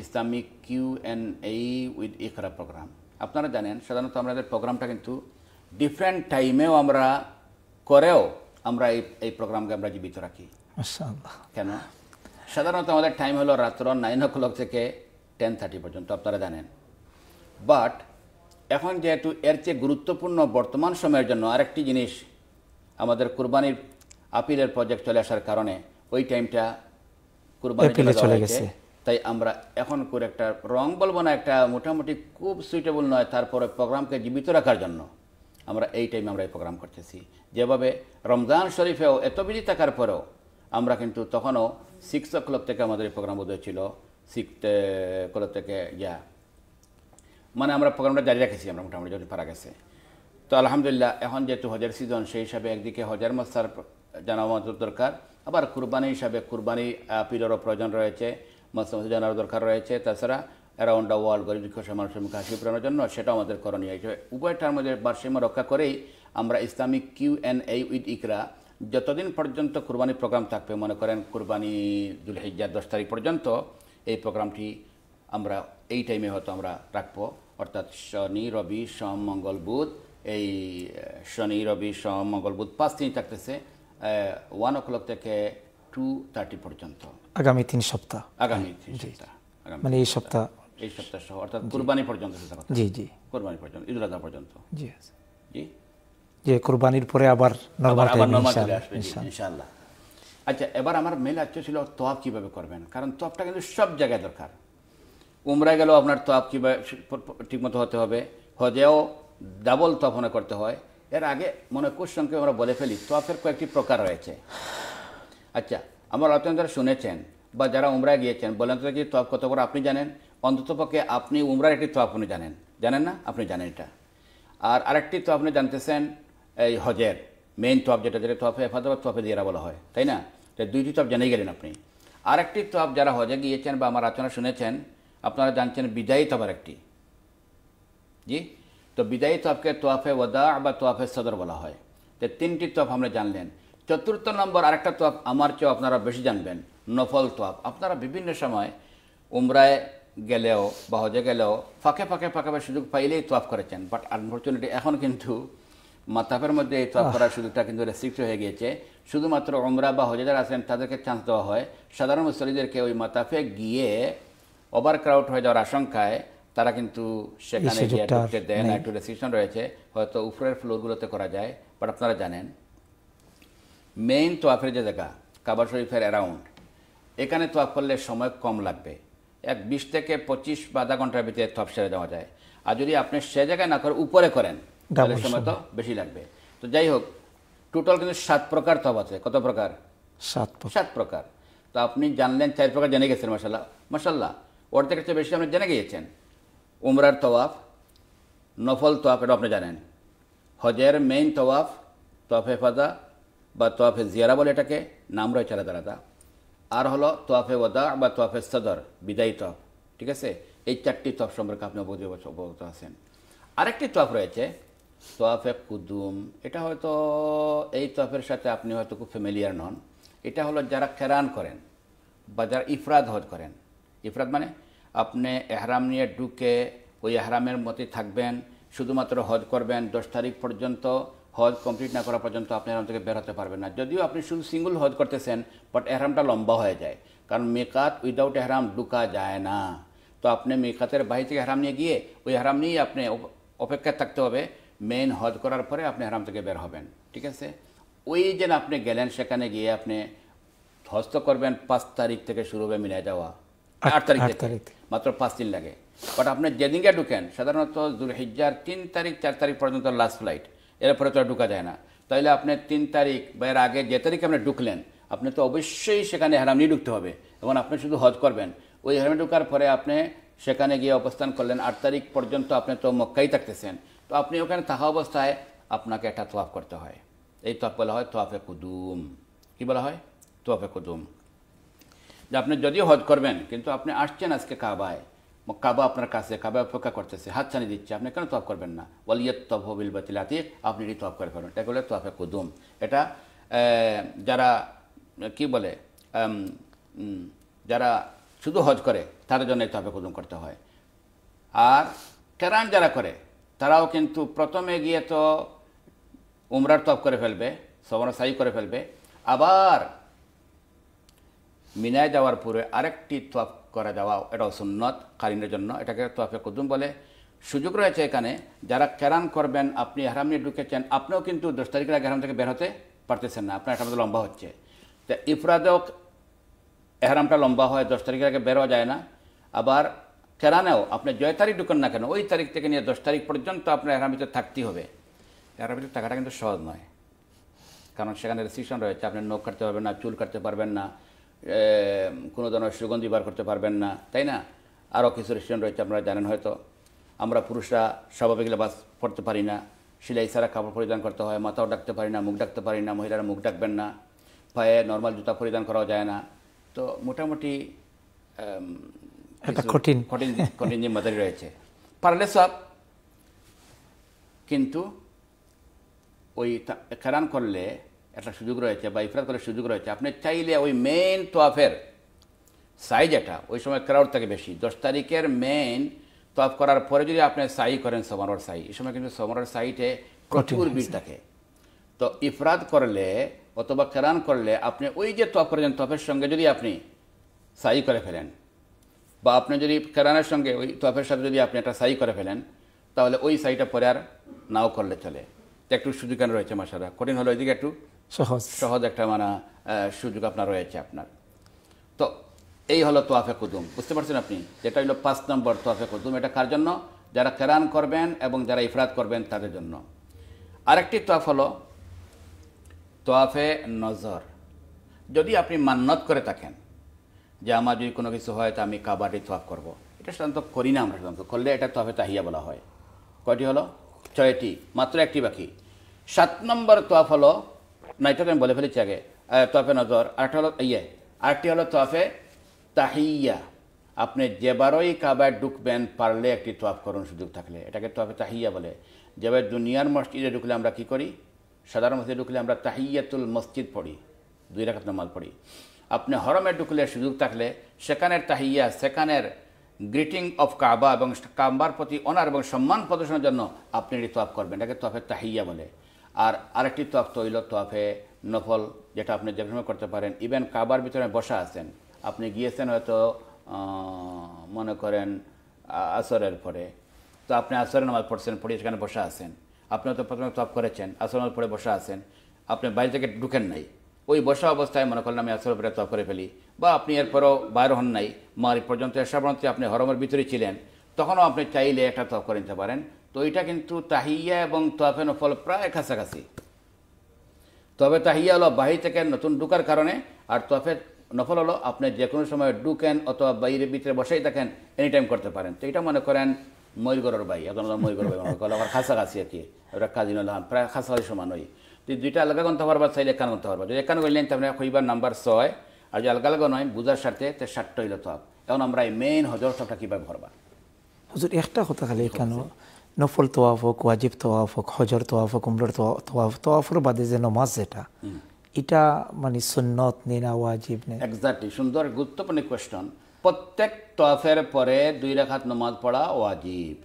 ইসলামিক কিউ এন এই উইথ ইকরা প্রোগ্রাম আপনারা জানেন সাধারণত আমাদের প্রোগ্রামটা কিন্তু ডিফারেন্ট টাইমেও আমরা করেও আমরা এই এই প্রোগ্রামকে আমরা জীবিত রাখি কেন সাধারণত আমাদের টাইম হলো রাত্র নাইন ও ক্লক থেকে টেন থার্টি পর্যন্ত আপনারা জানেন বাট এখন যেহেতু এর চেয়ে গুরুত্বপূর্ণ বর্তমান সময়ের জন্য আরেকটি জিনিস আমাদের কুরবানির আপিলের প্রজেক্ট চলে আসার কারণে ওই টাইমটা কুরবানি চলে গেছে তাই আমরা এখন করে একটা রং বলবো না একটা মোটামুটি খুব সুইটেবল নয় তারপরে প্রোগ্রামকে জীবিত রাখার জন্য আমরা এই টাইমে আমরা এই প্রোগ্রাম করতেছি যেভাবে রমজান শরীফেও এত বিজি থাকার পরেও আমরা কিন্তু তখনও সিক্স ও ক্লব থেকে আমাদের প্রোগ্রাম বোধ ছিল সিক্স ক্লব থেকে ইয়া মানে আমরা প্রোগ্রামটা জারি রেখেছি আমরা মোটামুটি যদি পারা গেছে তো আলহামদুলিল্লাহ এখন যেহেতু হজের সিজন সেই হিসাবে একদিকে হজার মাস্তার জানা আমাদের দরকার আবার কুরবানি হিসাবে কুরবানি পিলেরও প্রয়োজন রয়েছে মাস্তার জানার দরকার রয়েছে তাছাড়া অ্যারাউন্ড দ্য ওয়ার্ল্ড গরিব কষা মানুষের মুখে হাসি ফেরানোর জন্য সেটাও আমাদের করণীয় হিসেবে উভয়টার মধ্যে ভারসাম্য রক্ষা করেই আমরা ইসলামিক কিউ এন এই উইথ ইকরা যতদিন পর্যন্ত কুরবানি প্রোগ্রাম থাকবে মনে করেন কুরবানি জুলহিজার দশ তারিখ পর্যন্ত এই প্রোগ্রামটি আমরা এই টাইমে হয়তো আমরা রাখবো অর্থাৎ শনি রবি সোম মঙ্গল বুধ এই শনি রবি সোম মঙ্গল বুধ পাঁচ দিন থাকতেছে ওয়ান ও ক্লক থেকে টু থার্টি পর্যন্ত আগামী তিন সপ্তাহ আগামী তিন সপ্তাহ মানে এই সপ্তাহ এই সপ্তাহ সহ অর্থাৎ কুরবানি পর্যন্ত জি জি কুরবানি পর্যন্ত ঈদ আজহা পর্যন্ত জি জি যে কুরবানির পরে আবার নরমাল টাইম ইনশাআল্লাহ আচ্ছা এবার আমার মেল আচ্ছা ছিল তোয়াব কিভাবে করবেন কারণ তোয়াবটা কিন্তু সব জায়গায় দরকার উমরা গেলেও আপনার তোয়াব কিভাবে ঠিকমতো হতে হবে হজেও ডাবল তফনা করতে হয় এর আগে মনে কুসংকে আমরা বলে ফেলি তফের কয়েকটি প্রকার রয়েছে আচ্ছা আমার আপনারা শুনেছেন বা যারা উমরা গিয়েছেন বলেন তো কি তফ কত করে আপনি জানেন অন্ততপক্ষে আপনি উমরার একটি তফ আপনি জানেন জানেন না আপনি জানেন এটা আর আরেকটি তো আপনি জানতেছেন এই হজের মেইন তফ যেটা যেটা তফে হেফাজত তফে দিয়েরা বলা হয় তাই না দুইটি তফ জেনেই গেলেন আপনি আরেকটি তফ যারা হজে গিয়েছেন বা আমার আলোচনা শুনেছেন আপনারা জানছেন বিদায়ী তপ একটি জি তো বিদায়ী তফকে তোয়াফে ওদা বা তোয়াফে সদর বলা হয় তো তিনটি তফ আমরা জানলেন চতুর্থ নম্বর আরেকটা তোয়াফ আমার চেয়েও আপনারা বেশি জানবেন নফল তোয়াফ আপনারা বিভিন্ন সময় উমরায় গেলেও বা হজে গেলেও ফাঁকে ফাঁকে ফাঁকে সুযোগ পাইলেই তোয়াফ করেছেন বাট আনফর্চুনেটলি এখন কিন্তু মাতাফের মধ্যে এই তোয়াফ করার সুযোগটা কিন্তু রেস্ট্রিক্ট হয়ে গিয়েছে শুধুমাত্র ওমরা বা হজে যারা আছেন তাদেরকে চান্স দেওয়া হয় সাধারণ মুসলিদেরকে ওই মাতাফে গিয়ে ওভার ক্রাউড হয়ে যাওয়ার আশঙ্কায় তারা কিন্তু সেখানে যে দেন একটু ডিসিশন রয়েছে হয়তো উপরের ফ্লোরগুলোতে করা যায় বাট আপনারা জানেন মেইন তোয়াফের যে জায়গা কাবার শরীফের অ্যারাউন্ড এখানে তোয়াফ করলে সময় কম লাগবে এক বিশ থেকে পঁচিশ বা আধা ঘন্টার ভিতরে তোয়াফ সেরে দেওয়া যায় আর যদি আপনি সে জায়গায় না করে উপরে করেন তাহলে সময় তো বেশি লাগবে তো যাই হোক টোটাল কিন্তু সাত প্রকার তফ আছে কত প্রকার সাত সাত প্রকার তো আপনি জানলেন চার প্রকার জেনে গেছেন মাসাল্লাহ মাসাল্লাহ ওর থেকে বেশি আপনি জেনে গিয়েছেন উমরার তওয়াফ নফল তোয়াফ এটা আপনি জানেন হজের মেইন তওয়াফ তওয়াফে ফাজা বা তোয়াফে জিয়ারা বলে এটাকে নাম রয়েছে আলাদা আলাদা আর হলো তোয়াফে ওদা বা তোয়াফে সদর বিদায়ী তফ ঠিক আছে এই চারটি তফ সম্পর্কে আপনি অবগত আছেন আরেকটি তফ রয়েছে তোয়াফে কুদুম এটা হয়তো এই তফের সাথে আপনি হয়তো খুব ফ্যামিলিয়ার নন এটা হলো যারা খেরান করেন বা যারা ইফরাদ হজ করেন ইফরাদ মানে আপনি এহরাম নিয়ে ঢুকে ওই এহরামের মতে থাকবেন শুধুমাত্র হজ করবেন দশ তারিখ পর্যন্ত হজ কমপ্লিট না করা পর্যন্ত আপনি এরাম থেকে বের হতে পারবেন না যদিও আপনি শুধু সিঙ্গুল হজ করতেছেন বাট এহরামটা লম্বা হয়ে যায় কারণ মেকাত উইদাউট এহরাম ঢুকা যায় না তো আপনি মেকাতের বাহির থেকে এহরাম নিয়ে গিয়ে ওই এহরাম নিয়েই আপনি অপেক্ষায় থাকতে হবে মেন হজ করার পরে আপনি এহরাম থেকে বের হবেন ঠিক আছে ওই যেন আপনি গেলেন সেখানে গিয়ে আপনি হস্ত করবেন পাঁচ তারিখ থেকে শুরু হবে মিলে যাওয়া আট তারিখ মাত্র পাঁচ দিন লাগে বাট আপনি যেদিনকে ঢুকেন সাধারণত দুলহিজ্জার তিন তারিখ চার তারিখ পর্যন্ত লাস্ট ফ্লাইট এরপরে তো ঢুকা যায় না তাইলে আপনি তিন তারিখ বা এর আগে যে তারিখে আপনি ঢুকলেন আপনি তো অবশ্যই সেখানে হেরাম নিয়ে ঢুকতে হবে এবং আপনি শুধু হজ করবেন ওই হেরামে ঢুকার পরে আপনি সেখানে গিয়ে অবস্থান করলেন আট তারিখ পর্যন্ত আপনি তো মক্কাই থাকতেছেন তো আপনি ওখানে থাকা অবস্থায় আপনাকে একটা তোয়াফ করতে হয় এই তোয়াফ বলা হয় তোয়াফে কুদুম কি বলা হয় তোয়াফে কুদুম যে আপনি যদিও হজ করবেন কিন্তু আপনি আসছেন আজকে কাবায় কাবা আপনার কাছে কাবা অপেক্ষা করতেছে হাত ছানি দিচ্ছে আপনি কেন তফ করবেন না ওয়ালিয়ত তফ বিল বাতিলাতি আপনি এটি তফ করে ফেলবেন এটা বলে তফে কুদুম এটা যারা কি বলে যারা শুধু হজ করে তাদের জন্য তফে কুদুম করতে হয় আর কেরান যারা করে তারাও কিন্তু প্রথমে গিয়ে তো উমরার তফ করে ফেলবে সবর সাই করে ফেলবে আবার মিনায় দেওয়ার পরে আরেকটি তোয়াফ করে দেওয়া এটাও সুন্নত কারিনের জন্য এটাকে তোয়াফে কুদুম বলে সুযোগ রয়েছে এখানে যারা কেরান করবেন আপনি হারাম নিয়ে ঢুকেছেন আপনিও কিন্তু দশ তারিখের আগে হারাম থেকে বের হতে পারতেছেন না আপনার একটা লম্বা হচ্ছে তা ইফরাদেও এহারামটা লম্বা হয় দশ তারিখের আগে বেরোয়া যায় না আবার কেরানেও আপনি জয় তারিখ ঢুকেন না কেন ওই তারিখ থেকে নিয়ে দশ তারিখ পর্যন্ত আপনার ভিতরে থাকতেই হবে ভিতরে থাকাটা কিন্তু সহজ নয় কারণ সেখানে রেসিকশন রয়েছে আপনি নখ কাটতে পারবেন না চুল কাটতে পারবেন না কোনো ধরনের সুগন্ধি বার করতে পারবেন না তাই না আরও কিছু রেস্টুরেন্ট রয়েছে আপনারা জানেন হয়তো আমরা পুরুষরা স্বাভাবিক লেবাস পড়তে পারি না সেলাই ছাড়া কাপড় পরিধান করতে হয় মাথাও ডাকতে পারি না মুখ ডাকতে পারি না মহিলারা মুখ ডাকবেন না পায়ে নর্মাল জুতা পরিধান করাও যায় না তো মোটামুটি কঠিন কঠিন কঠিন জিম্মাদারি রয়েছে পারলে সব কিন্তু ওই খেরান করলে একটা সুযোগ রয়েছে বা ইফরাত করার সুযোগ রয়েছে আপনি চাইলে ওই মেন তোয়াফের সাই যেটা ওই সময় ক্রাউড থাকে বেশি দশ তারিখের মেন তোয়াফ করার পরে যদি আপনি সাই করেন সমরার সাই এই সময় কিন্তু সমরার সাইটে প্রচুর ভিড় থাকে তো ইফরাত করলে অথবা কেরান করলে আপনি ওই যে তোয়াফ করেছেন তোফের সঙ্গে যদি আপনি সাই করে ফেলেন বা আপনি যদি কেরানের সঙ্গে ওই তোয়াফের সাথে যদি আপনি একটা সাই করে ফেলেন তাহলে ওই সাইটা পরে আর নাও করলে চলে একটু সুযোগ রয়েছে মাসারা কঠিন হলো এদিকে একটু সহজ সহজ একটা মানে সুযোগ আপনার রয়েছে আপনার তো এই হলো তোয়াফে কুদুম বুঝতে পারছেন আপনি যেটা হলো পাঁচ নম্বর তোয়াফে কুদুম এটা কার জন্য যারা কেরান করবেন এবং যারা ইফরাত করবেন তাদের জন্য আরেকটি তোয়াফ হলো তোয়াফে নজর যদি আপনি মান্নত করে থাকেন যে আমার যদি কোনো কিছু হয় তা আমি কাবাডি তোয়াফ করব। এটা সাধারণত করি না আমরা সাধারণত করলে এটা তোয়াফে তাহিয়া বলা হয় কয়টি হলো ছয়টি মাত্র একটি বাকি সাত নম্বর তোয়াফ হলো নাইট্রোজেন বলে ফেলেছি আগে তফে নজর আরেকটা হলো ইয়ে আরেকটি হলো তফে তাহিয়া আপনি যেবারই কাবায় ঢুকবেন পারলে একটি তফ করুন সুযোগ থাকলে এটাকে তফে তাহিয়া বলে যেবার দুনিয়ার মসজিদে ঢুকলে আমরা কি করি সাধারণ মসজিদে ঢুকলে আমরা তাহিয়াতুল মসজিদ পড়ি দুই রাখাত নামাজ পড়ি আপনি হরমে ঢুকলে সুযোগ থাকলে সেখানের তাহিয়া সেখানের গ্রিটিং অফ কাবা এবং কাম্বার প্রতি অনার এবং সম্মান প্রদর্শনের জন্য আপনি এটি তফ করবেন এটাকে তফে তাহিয়া বলে আর আরেকটি তোয়াফ তৈল তোয়াফে নফল যেটা আপনি যে করতে পারেন ইভেন কাবার ভিতরে বসা আছেন আপনি গিয়েছেন হয়তো মনে করেন আসরের পরে তো আপনি আসরের নামাজ পড়ছেন পড়ে সেখানে বসা আছেন আপনি হয়তো প্রথমে তফ করেছেন আসর নামাজ পড়ে বসা আছেন আপনি বাইরে থেকে ঢুকেন নাই ওই বসা অবস্থায় মনে করেন আমি আসরের পরে তফ করে ফেলি বা আপনি এরপরও বাইর হন নাই মারি পর্যন্ত এসে পর্যন্ত আপনি হরমের ভিতরে ছিলেন তখনও আপনি চাইলে একটা তফ করে নিতে পারেন তো এটা কিন্তু তাহিয়া এবং তোয়াফে নফল প্রায় কাছাকাছি তবে তাহিয়া হলো বাহির থেকে নতুন ঢুকার কারণে আর তোয়াফে নফল হলো আপনি যে কোনো সময় ডুকেন অথবা বাইরে ভিতরে বসেই থাকেন এনি টাইম করতে পারেন তো এটা মনে করেন ময়ূরগড়ের বাই এখন ময়ূরগড় বাই মনে করলো আমার কাছাকাছি আর কি ওটা কাজী নলাম প্রায় কাছাকাছি সমান ওই তুই দুইটা আলগা গণতে পারবা চাইলে একান গণতে পারবা যদি একান করলেন তাহলে হইবার নাম্বার ছয় আর যদি আলগা আলগা নয় বুঝার সাথে তো সাতটা হইল তপ এখন আমরা এই মেইন হজর সবটা কীভাবে ভরবা হজর একটা কথা খালি কেন নফল তোয়াফ হোক ওয়াজিব তোয়াফ হোক হজর তোয়াফ হোক উমরের তোয়াফ তোয়াফর বাদে যে নমাজ যেটা এটা মানে সুন্নত নেই না ওয়াজিব নেই একজাক্টলি সুন্দর গুরুত্বপূর্ণ কোয়েশ্চন প্রত্যেক তোয়াফের পরে দুই রেখাত নমাজ পড়া ওয়াজিব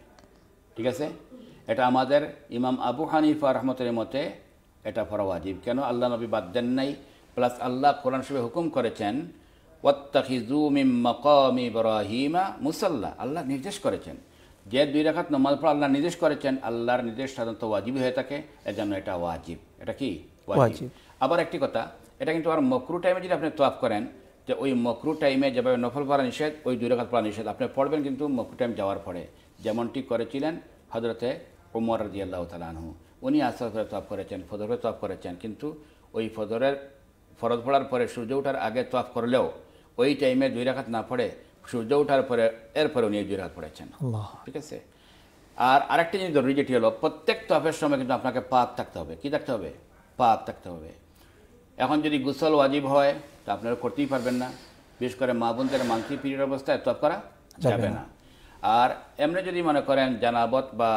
ঠিক আছে এটা আমাদের ইমাম আবু হানিফা রহমতের মতে এটা পড়া ওয়াজিব কেন আল্লাহ নবী বাদ দেন নাই প্লাস আল্লাহ কোরআন সবে হুকুম করেছেন ওয়াত্তাখিজু মিম মাকাম বরাহিমা মুসাল্লা আল্লাহ নির্দেশ করেছেন যে দুই রাখাত নমাজ পড়া আল্লাহ নির্দেশ করেছেন আল্লাহর নির্দেশ সাধারণত ওয়াজিব হয়ে থাকে এজন্য এটা ওয়াজিব এটা কি আবার একটি কথা এটা কিন্তু আর মকরু টাইমে যদি আপনি তোয়াফ করেন যে ওই মকরু টাইমে যেভাবে নফল পড়া নিষেধ ওই দুই রাখাত পড়া নিষেধ আপনি পড়বেন কিন্তু মকরু টাইম যাওয়ার পরে যেমনটি করেছিলেন হজরতে উমর রাজি আল্লাহ তালাহু উনি আস্তে করে তোয়াফ করেছেন ফদরে তোয়াফ করেছেন কিন্তু ওই ফদরের ফরজ পড়ার পরে সূর্য ওঠার আগে তোয়াফ করলেও ওই টাইমে দুই রাখাত না পড়ে সূর্য ওঠার পরে এরপরে উনি জিরাত পড়েছেন ঠিক আছে আর আরেকটা জিনিস জরুরি যেটি হলো প্রত্যেক তফের সময় কিন্তু আপনাকে পাক থাকতে হবে কি থাকতে হবে পাক থাকতে হবে এখন যদি গুসল ওয়াজিব হয় তা আপনারা করতেই পারবেন না বিশেষ করে মা বোনদের মান্থলি পিরিয়ড অবস্থায় তফ করা যাবে না আর এমনি যদি মনে করেন জানাবত বা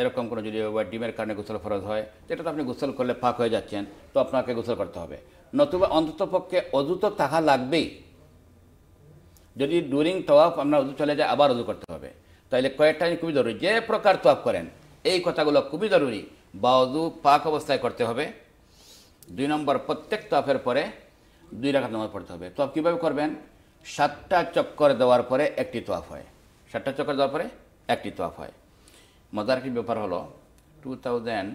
এরকম কোনো যদি ডিমের কারণে গোসল ফরজ হয় যেটা তো আপনি গোসল করলে ফাঁক হয়ে যাচ্ছেন তো আপনাকে গোসল করতে হবে নতুবা অন্ততপক্ষে পক্ষে অযুত থাকা লাগবেই যদি ডুরিং তোয়াফ আপনার উজু চলে যায় আবার উজু করতে হবে তাহলে কয়েকটা খুবই জরুরি যে প্রকার তোয়াফ করেন এই কথাগুলো খুবই জরুরি বা উজু পাক অবস্থায় করতে হবে দুই নম্বর প্রত্যেক তোয়াফের পরে দুই রাখা নম্বর পড়তে হবে তোয়াফ কীভাবে করবেন সাতটা চক্কর দেওয়ার পরে একটি তোয়াফ হয় সাতটা চক্কর দেওয়ার পরে একটি তোয়াফ হয় মজার একটি ব্যাপার হলো টু থাউজেন্ড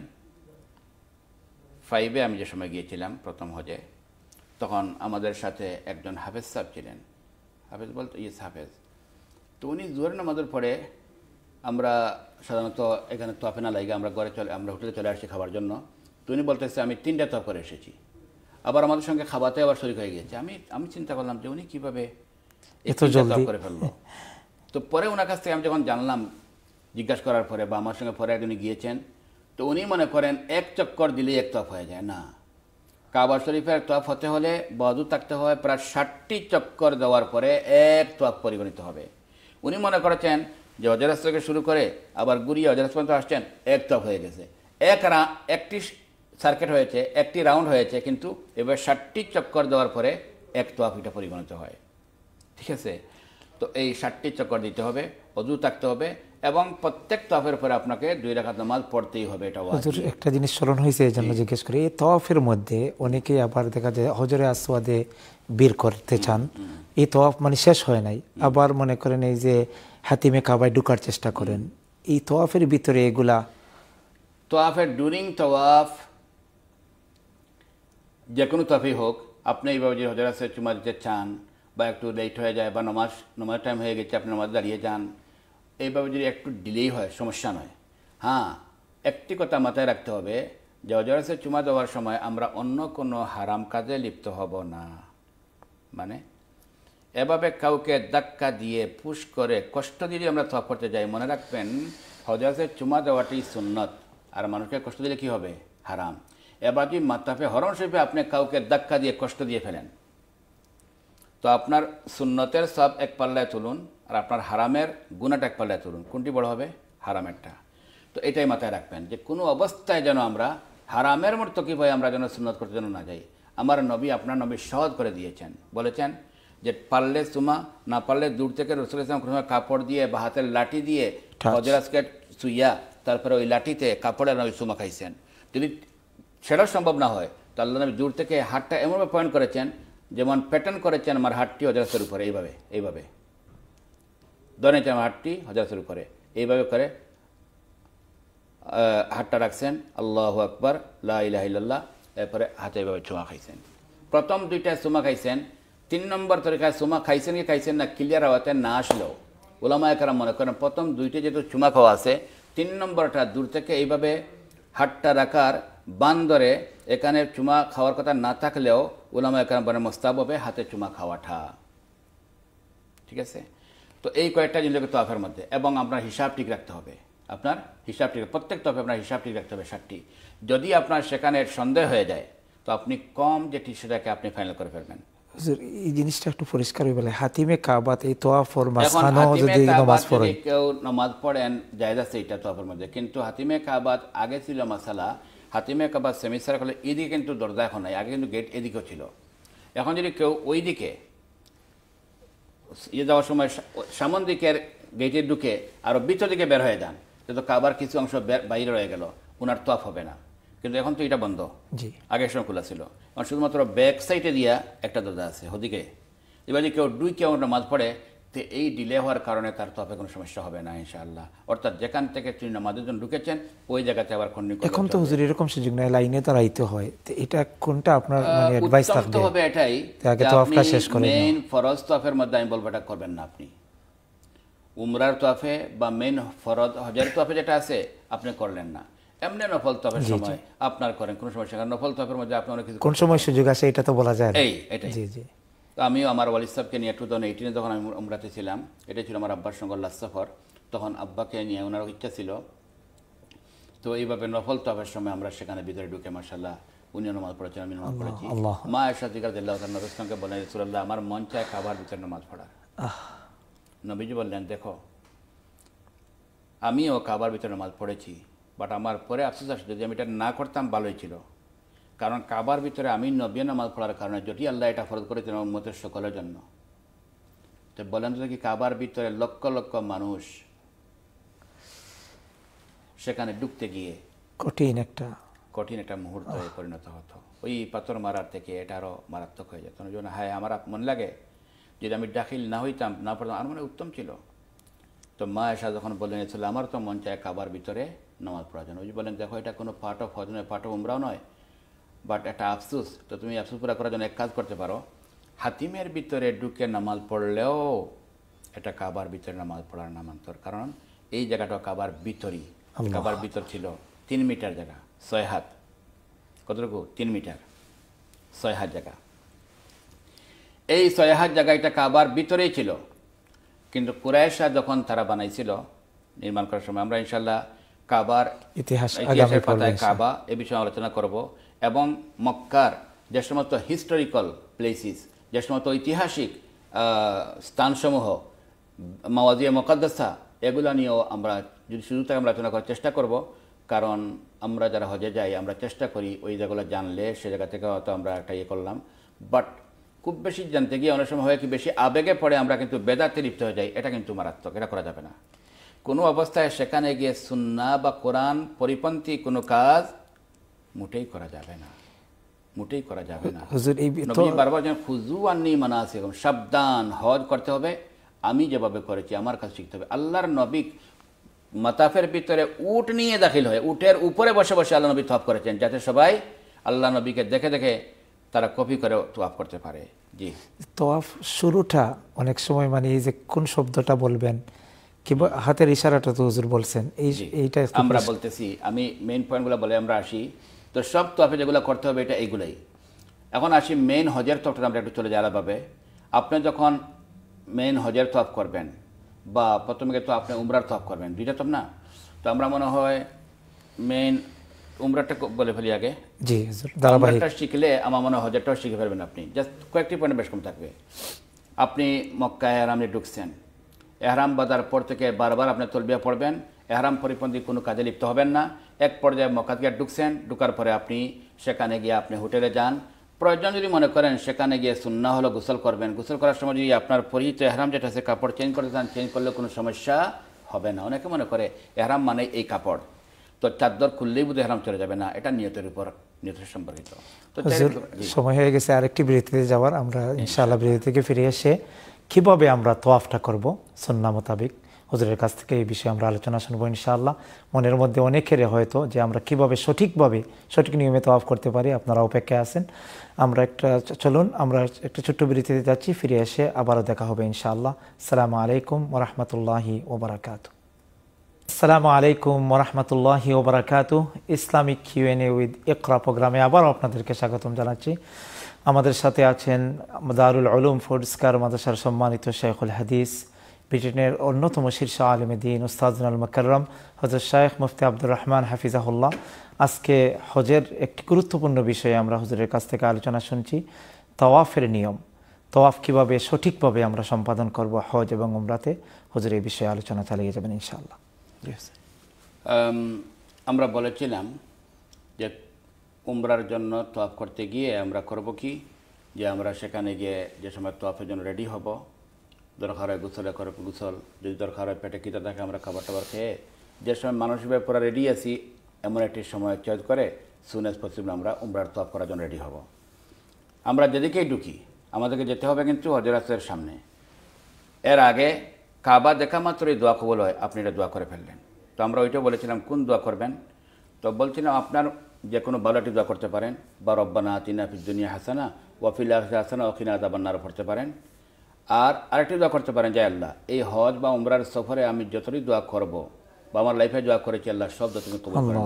ফাইভে আমি যে সময় গিয়েছিলাম প্রথম হজে তখন আমাদের সাথে একজন হাফেজ সাহেব ছিলেন হাফেজ বলতো ইয়েস হাফেজ তো উনি জোহর নামাজের পরে আমরা সাধারণত এখানে তপে না লাগে আমরা ঘরে চলে আমরা হোটেলে চলে আসছি খাবার জন্য তো উনি বলতেছে আমি তিনটা তপ করে এসেছি আবার আমাদের সঙ্গে খাবাতে আবার শরীর হয়ে গেছে আমি আমি চিন্তা করলাম যে উনি কীভাবে এত জল করে ফেললো তো পরে ওনার কাছ থেকে আমি যখন জানলাম জিজ্ঞাসা করার পরে বা আমার সঙ্গে পরে একজন গিয়েছেন তো উনি মনে করেন এক চক্কর দিলেই এক তপ হয়ে যায় না কাবা শরীফের তোয়াফ হতে হলে বদু থাকতে হয় প্রায় ষাটটি চক্কর দেওয়ার পরে এক তোয়াফ পরিগণিত হবে উনি মনে করেছেন যে অজরাস থেকে শুরু করে আবার ঘুরিয়ে অজরাস পর্যন্ত আসছেন এক তোয়াফ হয়ে গেছে এক রা একটি সার্কিট হয়েছে একটি রাউন্ড হয়েছে কিন্তু এবার ষাটটি চক্কর দেওয়ার পরে এক তোয়াফ এটা পরিগণিত হয় ঠিক আছে তো এই ষাটটি চক্কর দিতে হবে অজু থাকতে হবে এবং প্রত্যেক তফের পরে আপনাকে দুই রাখাত নামাজ পড়তেই হবে এটা একটা জিনিস স্মরণ হয়েছে এই জন্য জিজ্ঞেস করি এই তফের মধ্যে অনেকে আবার দেখা যায় হজরে আসওয়াদে বের করতে চান এই তফ মানে শেষ হয় নাই আবার মনে করেন এই যে হাতিমে কাবায় ঢুকার চেষ্টা করেন এই তফের ভিতরে এগুলা তোয়াফের ডুরিং তোয়াফ যে কোনো তফি হোক আপনি এইভাবে যে হজরাসে চুমা দিতে চান বা একটু লেট হয়ে যায় বা নমাজ নমাজ টাইম হয়ে গেছে আপনি নমাজ দাঁড়িয়ে যান এইভাবে যদি একটু ডিলেই হয় সমস্যা নয় হ্যাঁ একটি কথা মাথায় রাখতে হবে যে অজরাসে চুমা দেওয়ার সময় আমরা অন্য কোনো হারাম কাজে লিপ্ত হব না মানে এভাবে কাউকে ধাক্কা দিয়ে পুশ করে কষ্ট দিয়ে আমরা থপ করতে যাই মনে রাখবেন হজরাসে চুমা দেওয়াটি সুন্নত আর মানুষকে কষ্ট দিলে কি হবে হারাম এবার যদি মাথাফে হরণ শরীফে আপনি কাউকে ধাক্কা দিয়ে কষ্ট দিয়ে ফেলেন তো আপনার সুন্নতের সব এক পাল্লায় তুলুন আর আপনার হারামের গুণাটা এক পাল্লায় তুলুন কোনটি বড় হবে হারামেরটা তো এটাই মাথায় রাখবেন যে কোনো অবস্থায় যেন আমরা হারামের মতো কী ভয়ে আমরা যেন সুন্নত করতে যেন না যাই আমার নবী আপনার নবী সহজ করে দিয়েছেন বলেছেন যে পারলে সুমা না পারলে দূর থেকে রসুল ইসলাম কোনো কাপড় দিয়ে বা হাতের লাঠি দিয়ে হজরা স্কেট তারপরে ওই লাঠিতে কাপড়ে নবী সুমা খাইছেন যদি সেটাও সম্ভব না হয় তো আল্লাহ নবী দূর থেকে হাতটা এমনভাবে পয়েন্ট করেছেন যেমন প্যাটার্ন করেছেন আমার হাটটি অজরাস্তের উপরে এইভাবে এইভাবে দনে তেমন হাটটি হজা উপরে করে এইভাবে করে হাতটা রাখছেন আল্লাহ আকবর লাহিল্লাহ এরপরে হাতে এভাবে চুমা খাইছেন প্রথম দুইটায় চুমা খাইছেন তিন নম্বর তরিকায় চুমা খাইছেন কি খাইছেন না ক্লিয়ার হওয়াতে না আসলেও ওলামা একরা মনে করেন প্রথম দুইটা যেহেতু চুমা খাওয়া আছে তিন নম্বরটা দূর থেকে এইভাবে হাটটা রাখার বান্দরে এখানে চুমা খাওয়ার কথা না থাকলেও ওলামা একরাম মনে মোস্তাব হবে হাতে চুমা খাওয়াটা ঠিক আছে তো এই কয়েকটা জিনিস লাগবে তফের মধ্যে এবং আপনার হিসাব ঠিক রাখতে হবে আপনার হিসাব ঠিক প্রত্যেক তফে আপনার হিসাব ঠিক রাখতে হবে ষাটটি যদি আপনার সেখানে সন্দেহ হয়ে যায় তো আপনি কম যে ঠিক সেটাকে আপনি ফাইনাল করে ফেলবেন এই জিনিসটা একটু পরিষ্কার বলে হাতিমে এই যদি পড়ে কেউ নামাজ পড়েন জায়গা আছে এটা মধ্যে কিন্তু হাতিমে কাবাত আগে ছিল মাসালা হাতিমে কাবাত সেমিস্টার হলে এদিকে কিন্তু দরজা এখন নাই আগে কিন্তু গেট এদিকেও ছিল এখন যদি কেউ ওই দিকে ইয়ে যাওয়ার সময় সামন দিকের গেটে ঢুকে আরও ভিতর দিকে বের হয়ে যান কিন্তু কাবার কিছু অংশ বাইরে রয়ে গেল ওনার তফ হবে না কিন্তু এখন তো এটা বন্ধ জি আগের সময় খোলা ছিল শুধুমাত্র ব্যাক সাইডে দিয়া একটা দরজা আছে ওদিকে এবার যদি কেউ ডুই কেউ মাঝ পড়ে তো এই ডিলে হওয়ার কারণে তার তবে কোনো সমস্যা হবে না ইনশাআল্লাহ অর্থাৎ যেখান থেকে তিনি নামাজের জন্য ঢুকেছেন ওই জায়গাতে আবার খন্ডি এখন তো হুজুর এরকম সুযোগ নাই লাইনে দাঁড়াইতে হয় তো এটা কোনটা আপনার মানে অ্যাডভাইস থাকবে হবে এটাই আগে তওয়াফটা শেষ করেন মেইন ফরজ তওয়াফের মধ্যে আমি বলবো এটা করবেন না আপনি উমরার তফে বা মেন ফরজ হজের তফে যেটা আছে আপনি করলেন না এমনি নফল তফের সময় আপনার করেন কোনো সমস্যা নফল তফের মধ্যে আপনি অনেক কোন সময় সুযোগ আছে এটা তো বলা যায় এই এটাই জি জি তো আমিও আমার ওয়ালিদ সাহেবকে নিয়ে টু থাউজেন্ড এইটিনে যখন আমি উমরাতে ছিলাম এটা ছিল আমার আব্বার সঙ্গে লাস্ট সফর তখন আব্বাকে নিয়ে ওনার ইচ্ছা ছিল তো এইভাবে নফল তফের সময় আমরা সেখানে ভিতরে ঢুকে মার্শাল্লাহ উনি নমাজ পড়েছেন আমি নমাজ পড়েছি মা এরশাদ রাদিল্লাহ নবীর সঙ্গে বলেন রসুল্লাহ আমার মন চায় খাবার ভিতরে নমাজ পড়ার নবীজি বললেন দেখো আমিও খাবার ভিতরে নমাজ পড়েছি বাট আমার পরে আফসোস আসে যদি আমি এটা না করতাম ভালোই ছিল কারণ কাবার ভিতরে আমি নবী নামাজ পড়ার কারণে যদি আল্লাহ এটা ফরজ করেছেন উন্মতের সকলের জন্য তো বলেন তো কি কাবার ভিতরে লক্ষ লক্ষ মানুষ সেখানে ডুবতে গিয়ে কঠিন একটা কঠিন একটা মুহূর্ত হয়ে পরিণত হতো ওই পাথর মারার থেকে এটা আরও মারাত্মক হয়ে যেত জন্য হ্যাঁ আমার মনে লাগে যদি আমি দাখিল না হইতাম না পড়তাম আমার মনে উত্তম ছিল তো মা এসা যখন বলেন বললেন আমার তো মন চায় কাবার ভিতরে নামাজ পড়া জন্য ওই বলেন দেখো এটা কোনো পাঠ অফ হজ নয় পাঠ উমরাও নয় বাট একটা আফসুস তো তুমি আফসুস পুরা করার জন্য এক কাজ করতে পারো হাতিমের ভিতরে ঢুকে নামাজ পড়লেও এটা কাবার ভিতরে নামাজ পড়ার নামান্তর কারণ এই জায়গাটা কাবার ভিতরই কাবার ভিতর ছিল তিন মিটার জায়গা ছয় হাত কতটুকু তিন মিটার ছয় হাত জায়গা এই ছয় হাত জায়গা এটা কাবার ভিতরেই ছিল কিন্তু কুরায়শা যখন তারা বানাইছিল নির্মাণ করার সময় আমরা ইনশাল্লাহ কাবার ইতিহাস ইতিহাসের পাতায় কাবা এ বিষয়ে আলোচনা করব এবং মক্কার যে সমস্ত হিস্টোরিক্যাল প্লেসিস যে সমস্ত ঐতিহাসিক স্থানসমূহ মাওয়াজিয়া মকাদ্দাসা এগুলো নিয়েও আমরা যদি শুরু থেকে আমরা আলোচনা করার চেষ্টা করব কারণ আমরা যারা হজে যাই আমরা চেষ্টা করি ওই জায়গাগুলো জানলে সে জায়গা থেকে হয়তো আমরা একটা ইয়ে করলাম বাট খুব বেশি জানতে গিয়ে অনেক সময় হয় কি বেশি আবেগে পড়ে আমরা কিন্তু বেদাতে লিপ্ত হয়ে যাই এটা কিন্তু মারাত্মক এটা করা যাবে না কোনো অবস্থায় সেখানে গিয়ে সুন্না বা কোরআন পরিপন্থী কোনো কাজ মোটেই করা যাবে না মোটেই করা যাবে না বারবার যেন ফুজু আননি মানা আছে এবং সাবধান হজ করতে হবে আমি যেভাবে করেছি আমার কাছে শিখতে হবে আল্লাহর নবী মাতাফের ভিতরে উট নিয়ে দাখিল হয়ে উটের উপরে বসে বসে আল্লাহ নবী তফ করেছেন যাতে সবাই আল্লাহ নবীকে দেখে দেখে তারা কপি করে তোয়াফ করতে পারে জি তোয়াফ শুরুটা অনেক সময় মানে এই যে কোন শব্দটা বলবেন কিংবা হাতের ইশারাটা তো হুজুর বলছেন এই এইটা আমরা বলতেছি আমি মেইন পয়েন্টগুলো বলে আমরা আসি তো সব তো আপনি যেগুলো করতে হবে এটা এইগুলাই এখন আসি মেইন হজের তফটা আমরা একটু চলে যাই পাবে আপনি যখন মেইন হজের তফ করবেন বা প্রথমে তো আপনি উমরার তফ করবেন দুইটা তফ না তো আমরা মনে হয় মেইন উমরাটা বলে ফেলি আগে জি উমরাটা শিখলে আমার মনে হয় হজারটাও শিখে ফেলবেন আপনি জাস্ট কয়েকটি পয়েন্ট বেশ কম থাকবে আপনি মক্কায় আরামে ঢুকছেন এহরাম বাজার পর থেকে বারবার আপনি তলবিয়া পড়বেন এহরাম পরিপন্থী কোনো কাজে লিপ্ত হবেন না এক পর্যায়ে মকাত মকাতগার ঢুকছেন ঢুকার পরে আপনি সেখানে গিয়ে আপনি হোটেলে যান প্রয়োজন যদি মনে করেন সেখানে গিয়ে সুন্না হলো গোসল করবেন গোসল করার সময় যদি আপনার পরিচিত এহরাম যেটা আছে কাপড় চেঞ্জ করতে চান চেঞ্জ করলে কোনো সমস্যা হবে না অনেকে মনে করে এহরাম মানে এই কাপড় তো চাদ্দর খুললেই বুধ এহরাম চলে যাবে না এটা নিয়তের উপর নিয়তের সম্পর্কিত সময় হয়ে গেছে আরেকটি বিরতিতে যাওয়ার আমরা ইনশাআল্লাহ বিরতি থেকে ফিরে এসে কিভাবে আমরা তোয়াফটা করব সন্না মোতাবিক হজুরের কাছ থেকে এই বিষয়ে আমরা আলোচনা শুনবো ইনশাআল্লাহ মনের মধ্যে অনেকের হয়তো যে আমরা কিভাবে সঠিকভাবে সঠিক নিয়মে তোয়াফ করতে পারি আপনারা অপেক্ষায় আছেন আমরা একটা চলুন আমরা একটা ছোট্ট বিরতিতে যাচ্ছি ফিরে এসে আবারও দেখা হবে ইনশাআল্লাহ সালামু আলাইকুম ওরহমতুল্লাহি ওবরাকাত আসসালামু আলাইকুম ওরহমতুল্লাহি ওবরাকাত ইসলামিক কিউএনএ উইথ একরা প্রোগ্রামে আবারও আপনাদেরকে স্বাগতম জানাচ্ছি আমাদের সাথে আছেন দারুল আলম ফোর্ডস্কার মাদ্রাসার সম্মানিত শেখুল হাদিস ব্রিটেনের অন্যতম শীর্ষ আলম দিন উস্তাদুল মকরম হজর শাহেখ মুফতি আব্দুর রহমান হাফিজাহুল্লাহ আজকে হজের একটি গুরুত্বপূর্ণ বিষয়ে আমরা হজরের কাছ থেকে আলোচনা শুনছি তওয়াফের নিয়ম তওয়াফ কীভাবে সঠিকভাবে আমরা সম্পাদন করব হজ এবং উমরাতে হজর এই বিষয়ে আলোচনা চালিয়ে যাবেন ইনশাআল্লাহ um, আমরা বলেছিলাম যে উমরার জন্য তোয়াফ করতে গিয়ে আমরা করব কি যে আমরা সেখানে গিয়ে যে সময় তোয়াফের জন্য রেডি হব দরকার হয় গুসলে করে গুসল যদি দরকার হয় পেটে কিতা থাকে আমরা খাবার টাবার খেয়ে যে সময় মানসিকভাবে পুরো রেডি আছি এমন একটি সময় চয়েস করে সুন এজ পসিবল আমরা উমরার তোয়াফ করার জন্য রেডি হব আমরা যেদিকেই ঢুকি আমাদেরকে যেতে হবে কিন্তু হজরাসের সামনে এর আগে কাবা দেখা মাত্রই দোয়া কবল হয় আপনি এটা দোয়া করে ফেললেন তো আমরা ওইটা বলেছিলাম কোন দোয়া করবেন তো বলছিলাম আপনার যে কোনো বালাটি দোয়া করতে পারেন বা রব্বানা আতিনা দুনিয়া হাসানা ওয়াফিল হাসানা ওখিনা আদাবান্নার পড়তে পারেন আর আরেকটি দোয়া করতে পারেন জায় আল্লাহ এই হজ বা উমরার সফরে আমি যতই দোয়া করব বা আমার লাইফে দোয়া করেছি আল্লাহ সব তুমি কবুল করেন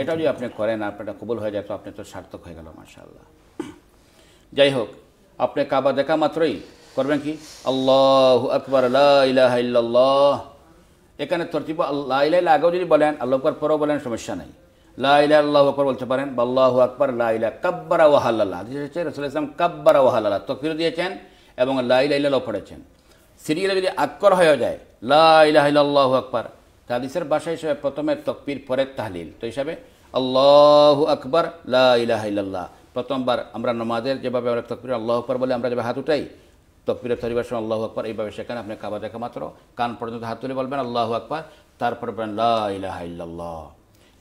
এটা যদি আপনি করেন আপনারটা কবুল হয়ে যায় তো আপনি তো সার্থক হয়ে গেল মাশাআল্লাহ যাই হোক আপনি কাবা দেখা মাত্রই করবেন কি আল্লাহ আকবর আল্লাহ এখানে তরতিব আল্লাহ আগেও যদি বলেন আল্লাহ পরও বলেন সমস্যা নাই লাইলা আল্লাহ আকবর বলতে পারেন বাল্লাহু আকবর লাইলা কাব্বারা ওয়াহাল্লাহ হাদিস হচ্ছে রসুল ইসলাম কাব্বারা ওয়াহাল্লাহ তকফির দিয়েছেন এবং লাইলাহ পড়েছেন সিরিয়ালে যদি আকর হয়ে যায় লাইলাহ আকবর হাদিসের বাসা হিসেবে প্রথমে তকপির পরে তাহলিল তো হিসাবে আল্লাহু আকবর লাইলাহ প্রথমবার আমরা নমাজের যেভাবে আমরা তকবির আল্লাহ আকবর বলে আমরা যেভাবে হাত উঠাই তকবির তরিবার সময় আল্লাহ আকবর এইভাবে সেখানে আপনি কাবা দেখা মাত্র কান পর্যন্ত হাত তুলে বলবেন আল্লাহ আকবর তারপর বলবেন লাহ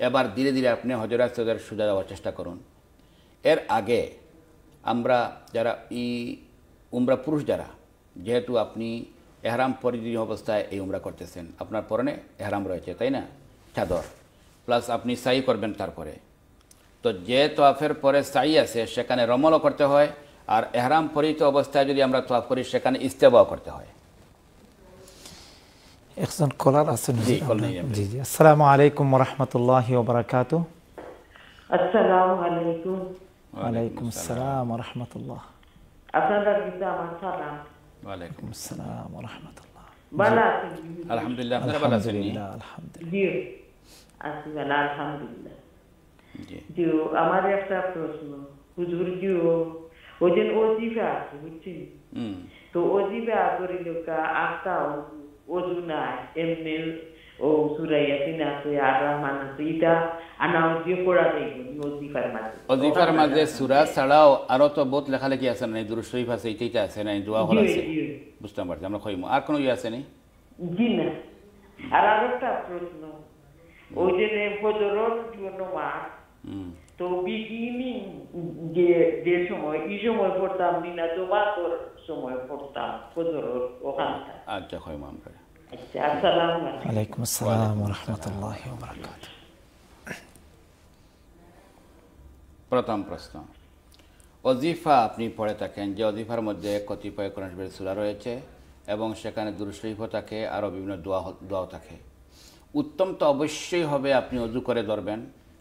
এবার ধীরে ধীরে আপনি হজরাত সৈয়দের সোজা যাওয়ার চেষ্টা করুন এর আগে আমরা যারা ই উমরা পুরুষ যারা যেহেতু আপনি এহরাম পরিধীন অবস্থায় এই উমরা করতেছেন আপনার পরনে এহরাম রয়েছে তাই না চাদর প্লাস আপনি সাই করবেন তারপরে তো যে তোয়াফের পরে সাই আছে সেখানে রমলও করতে হয় আর এহরাম পরিহিত অবস্থায় যদি আমরা তোয়াফ করি সেখানে ইস্তেবাও করতে হয় اخزن کلار اصلا جی جی جی السلام علیکم ورحمت اللہ وبرکاتہ السلام علیکم وعلیکم السلام ورحمت اللہ اپنا در جدہ من سلام وعلیکم السلام ورحمت اللہ بلا الحمد لله الحمد لله الحمدللہ جو امار افتا پروسنو حضور جو وجن اوزی بے آسو تو اوزی بے آسو ریلو کا آفتا ہوں ওজুনা এমনি ও সুরা ইয়াসিন আছে আর রহমান আছে এটা আনা ওজিও পড়া নেই ওজিফার মাঝে ওজিফার মাঝে সুরা ছাড়াও আরো তো বহুত লেখালেখি আছে না দুরু শরীফ আছে এইটা আছে না দোয়া হল আছে বুঝতাম পারছি আমরা খইমু আর কোনো ইয়ে আছে নি জি না আর আরেকটা প্রশ্ন ওই যে ফজরত জন্য মাস তো বিগিনিং যে যে সময় এই সময় পড়তাম নিনা সময় পড়তাম ফজর ওখানটা আচ্ছা মাম আচ্ছা আসসালামু আলাইকুম আসসালাম ওয়া রাহমাতুল্লাহি ওয়া প্রথম প্রশ্ন অজিফা আপনি পড়ে থাকেন যে অজিফার মধ্যে কতিপয় কোরআন সুরা রয়েছে এবং সেখানে দুরুশরীফও থাকে আরও বিভিন্ন দোয়া দোয়াও থাকে উত্তম তো অবশ্যই হবে আপনি অজু করে ধরবেন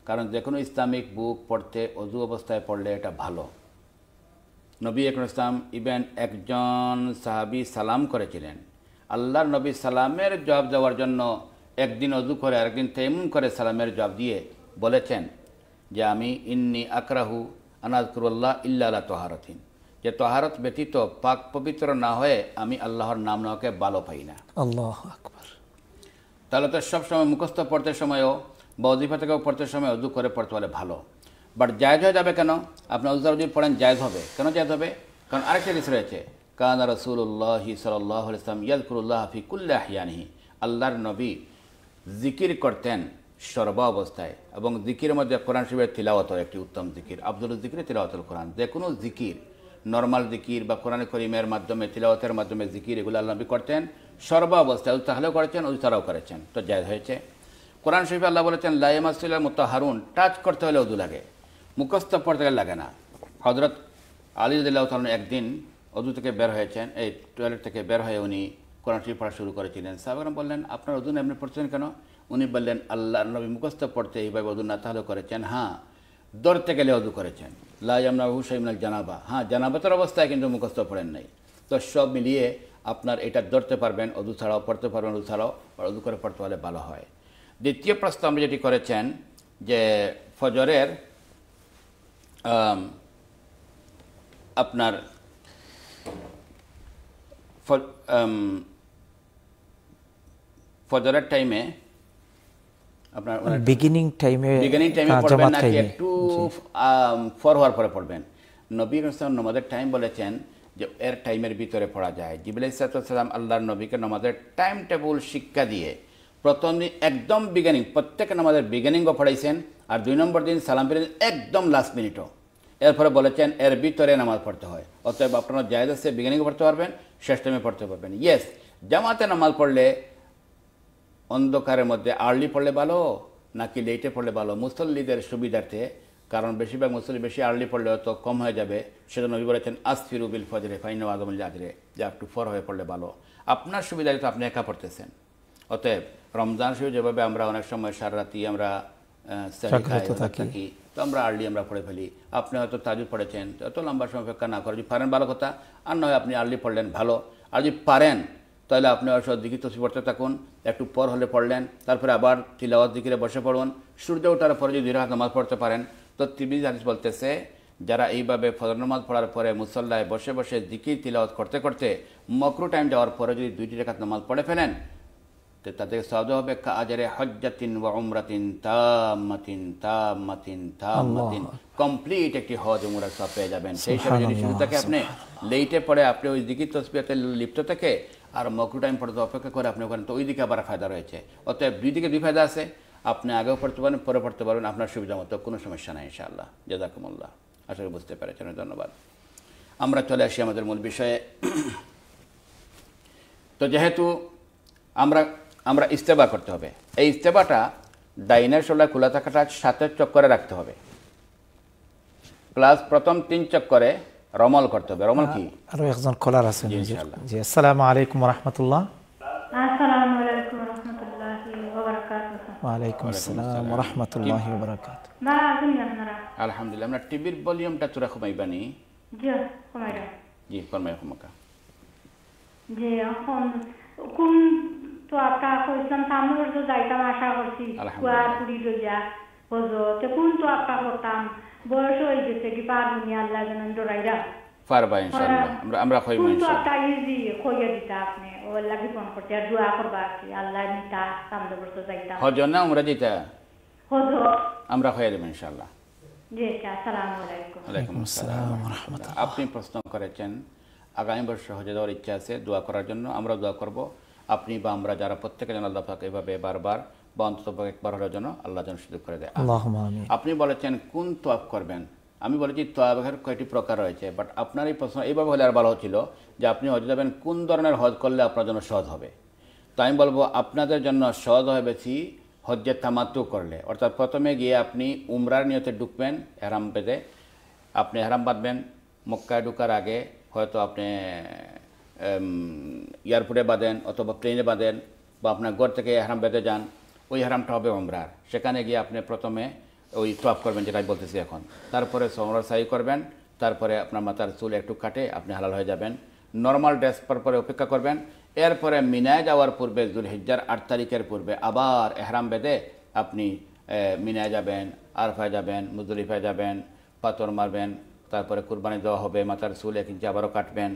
কারণ যে কোনো ইসলামিক বুক পড়তে অজু অবস্থায় পড়লে এটা ভালো নবী এখন ইসলাম ইভেন একজন সাহাবি সালাম করেছিলেন আল্লাহর নবী সালামের জবাব দেওয়ার জন্য একদিন অজু করে আরেকদিন তেম করে সালামের জবাব দিয়ে বলেছেন যে আমি ইন্নি আকরাহু আনাজকুরুল্লাহ ইল্লা তোহারতিন যে তোহারত ব্যতীত পাক পবিত্র না হয়ে আমি আল্লাহর নাম নাকে ভালো পাই না আল্লাহ আকবর তাহলে তো সবসময় মুখস্থ পড়তে সময়ও অজিফা থেকেও পড়তে সময় অজু করে পড়তে পারে ভালো বাট জায়জ হয়ে যাবে কেন আপনি অজুদার যদি পড়েন জায়জ হবে কেন জায়জ হবে কারণ আরেকটা জিনিস রয়েছে কান রসুল্লাহি সাল্লাহ ইসলাম ইয়ালকুল্লাহ হাফিকুল্লাহিয়ানহি আল্লাহর নবী জিকির করতেন সর্ব অবস্থায় এবং জিকির মধ্যে কোরআন শিবের তিলাওয়াত একটি উত্তম জিকির আব্দুল জিকির তিলাওয়াতুল কোরআন যে কোনো জিকির নর্মাল জিকির বা কোরআন করিমের মাধ্যমে তিলাওয়াতের মাধ্যমে জিকির এগুলো আল্লাহ নবী করতেন সর্ব অবস্থায় তাহলেও করেছেন তারাও করেছেন তো জায়জ হয়েছে কোরআন শরীফ আল্লাহ বলেছেন লাইমাসুল্লাহ হারুন টাচ করতে হলে অদু লাগে মুখস্থ পড়তে গেলে লাগে না হজরত আলিদুল্লাহ তালন একদিন অদু থেকে বের হয়েছেন এই টয়লেট থেকে বের হয়ে উনি কোরআন শরীফ পড়া শুরু করেছিলেন সাহাবাগান বললেন আপনার অদুন এমনি পড়ছেন কেন উনি বললেন আল্লাহ নবী মুখস্থ পড়তে এইভাবে অদু না তাহলে করেছেন হ্যাঁ দৌড়তে গেলে অদু করেছেন লাইমনা হুসাইমুল জানাবা হ্যাঁ জানাবাতের অবস্থায় কিন্তু মুখস্থ পড়েন নাই তো সব মিলিয়ে আপনার এটা ধরতে পারবেন অদু ছাড়াও পড়তে পারবেন অদু ছাড়াও অদু করে পড়তে পারলে ভালো হয় দ্বিতীয় প্রশ্ন আমি যেটি করেছেন যে ফজরের আপনার ফজরের টাইমে আপনার বিগিনিং টাইমে বিগিনিং টাইমে পড়বেন নাকি একটু ফর হওয়ার পরে পড়বেন নবী ইসলাম টাইম বলেছেন যে এর টাইমের ভিতরে পড়া যায় জিবিল ইসালাম আল্লাহর নবীকে নমাজের টাইম টেবুল শিক্ষা দিয়ে প্রথম দিন একদম বিজ্ঞানিং প্রত্যেক নামাজের বিগিনিংও পড়াইছেন আর দুই নম্বর দিন সালাম ফিরেন একদম লাস্ট মিনিটও এরপরে বলেছেন এর ভিতরে নামাজ পড়তে হয় অতএব আপনারা জায়দ আছে বিগিনিংও পড়তে পারবেন শেষ টাইমে পড়তে পারবেন ইয়েস জামাতে নামাজ পড়লে অন্ধকারের মধ্যে আর্লি পড়লে ভালো নাকি লেটে পড়লে ভালো মুসল্লিদের সুবিধার্থে কারণ বেশিরভাগ মুসল্লি বেশি আর্লি পড়লে হয়তো কম হয়ে যাবে সেজন্য নবী বলেছেন আস্তিরুবিল ফজরে ফাইন আদমুল জাদরে যা একটু ফর হয়ে পড়লে ভালো আপনার সুবিধা আপনি একা পড়তেছেন অতএব রমজান শরীফ যেভাবে আমরা অনেক সময় রাতি আমরা থাকি তো আমরা আর্লি আমরা পড়ে ফেলি আপনি হয়তো তাজু পড়েছেন এত লম্বা সময় অপেক্ষা না করে যদি পারেন ভালো কথা আর নয় আপনি আর্লি পড়লেন ভালো আর যদি পারেন তাহলে আপনি হয়তো দিকে তসি পড়তে থাকুন একটু পর হলে পড়লেন তারপরে আবার তিলাওয়ার দিকিরে বসে পড়ুন সূর্য ওঠার পরে যদি দুই নামাজ পড়তে পারেন তো তিবি জানিস বলতেছে যারা এইভাবে ফজর নামাজ পড়ার পরে মুসল্লায় বসে বসে দিকির তিলাওয়াত করতে করতে মকরু টাইম যাওয়ার পরে যদি দুইটি রেখাত নামাজ পড়ে ফেলেন তো তাদের সওয়াব দেওয়া হবে কাজারে হজ্জাতিন বা উমরাতিন তামাতিন তামাতিন তামাতিন কমপ্লিট একটি হজ উমরা সব পেয়ে যাবেন সেই সব যদি শুরু থাকে আপনি লেটে পড়ে আপনি ওই দিকে তসবিয়াতে লিপ্ত থেকে আর মকরু টাইম পড়তে অপেক্ষা করে আপনি ওখানে তো ওই দিকে আবার ফায়দা রয়েছে অতএব দুই দিকে দুই ফায়দা আছে আপনি আগেও পড়তে পারেন পরে পড়তে পারবেন আপনার সুবিধা মতো কোনো সমস্যা নাই ইনশাআল্লাহ জাজাকুমুল্লাহ আশা করি বুঝতে পেরেছেন ধন্যবাদ আমরা চলে আসি আমাদের মূল বিষয়ে তো যেহেতু আমরা আমরা ইস্তেবা করতে হবে এই ইস্তেবাটা ডাইনার শোলা খোলা থাকাটা সাতের চক্করে রাখতে হবে প্লাস প্রথম তিন চক্করে রমল করতে হবে রমল কি আরো একজন জি আসসালামু আলাইকুম রাহমাতুল্লাহ আসসালামু আলাইকুম আসসালাম ওয়া রাহমাতুল্লাহি ওয়া বারাকাতুহু আপনারা আলহামদুলিল্লাহ আমরা টিভির ভলিউমটা তোরা কমাইবানি জি কমাইরা জি জি এখন কোন তো আটকা করছিলাম সামনে তো যাইতাম আশা করছি কুয়ার পুরি লইয়া হজো তে কোন তো আপনা করতাম বয়স হয়ে গেছে কি পারবো নি আল্লাহ জানেন ডরাইরা পারবা ইনশাআল্লাহ আমরা আমরা কই ইনশাআল্লাহ তো আপনা ইজি কইয়া দিতা আপনি ও আল্লাহ কি ফোন করতে আর দোয়া করবা কি আল্লাহ নিতা সামনে বর্ষ যাইতাম হজ না উমরা দিতা হজো আমরা কইয়া দেব ইনশাআল্লাহ জি আসসালামু আলাইকুম ওয়ালাইকুম আসসালাম ওয়া রাহমাতুল্লাহ আপনি প্রশ্ন করেছেন আগামী বর্ষ হজে যাওয়ার ইচ্ছা আছে দোয়া করার জন্য আমরা দোয়া করবো আপনি বা আমরা যারা প্রত্যেকে যেন আল্লাহ পাক এভাবে বারবার বা অন্তত একবার হলেও যেন আল্লাহ যেন সুযোগ করে দেয় আপনি বলেছেন কোন তোয়াব করবেন আমি বলেছি তোয়াবের কয়েকটি প্রকার রয়েছে বাট আপনার এই প্রশ্ন এইভাবে হলে আর ভালো ছিল যে আপনি হজ যাবেন কোন ধরনের হজ করলে আপনার জন্য সহজ হবে তো আমি বলবো আপনাদের জন্য সহজ হবে বেশি হজ্জে তামাতু করলে অর্থাৎ প্রথমে গিয়ে আপনি উমরার নিয়তে ঢুকবেন হেরাম পেতে আপনি হেরাম বাঁধবেন মক্কায় ঢুকার আগে হয়তো আপনি এয়ারপোর্টে বাঁধেন অথবা প্লেনে বাঁধেন বা আপনার ঘর থেকে হারাম বেঁধে যান ওই হারামটা হবে ওমরার সেখানে গিয়ে আপনি প্রথমে ওই টপ করবেন যেটা বলতেছি এখন তারপরে সমরা সাই করবেন তারপরে আপনার মাথার চুল একটু কাটে আপনি হালাল হয়ে যাবেন নর্মাল ড্রেস পরে অপেক্ষা করবেন এরপরে মিনায় যাওয়ার পূর্বে হাজার আট তারিখের পূর্বে আবার এহরাম বেঁধে আপনি মিনায় যাবেন আরফায় যাবেন মুজলিফায় যাবেন পাথর মারবেন তারপরে কুরবানি দেওয়া হবে মাথার চুল এক ইঞ্চি আবারও কাটবেন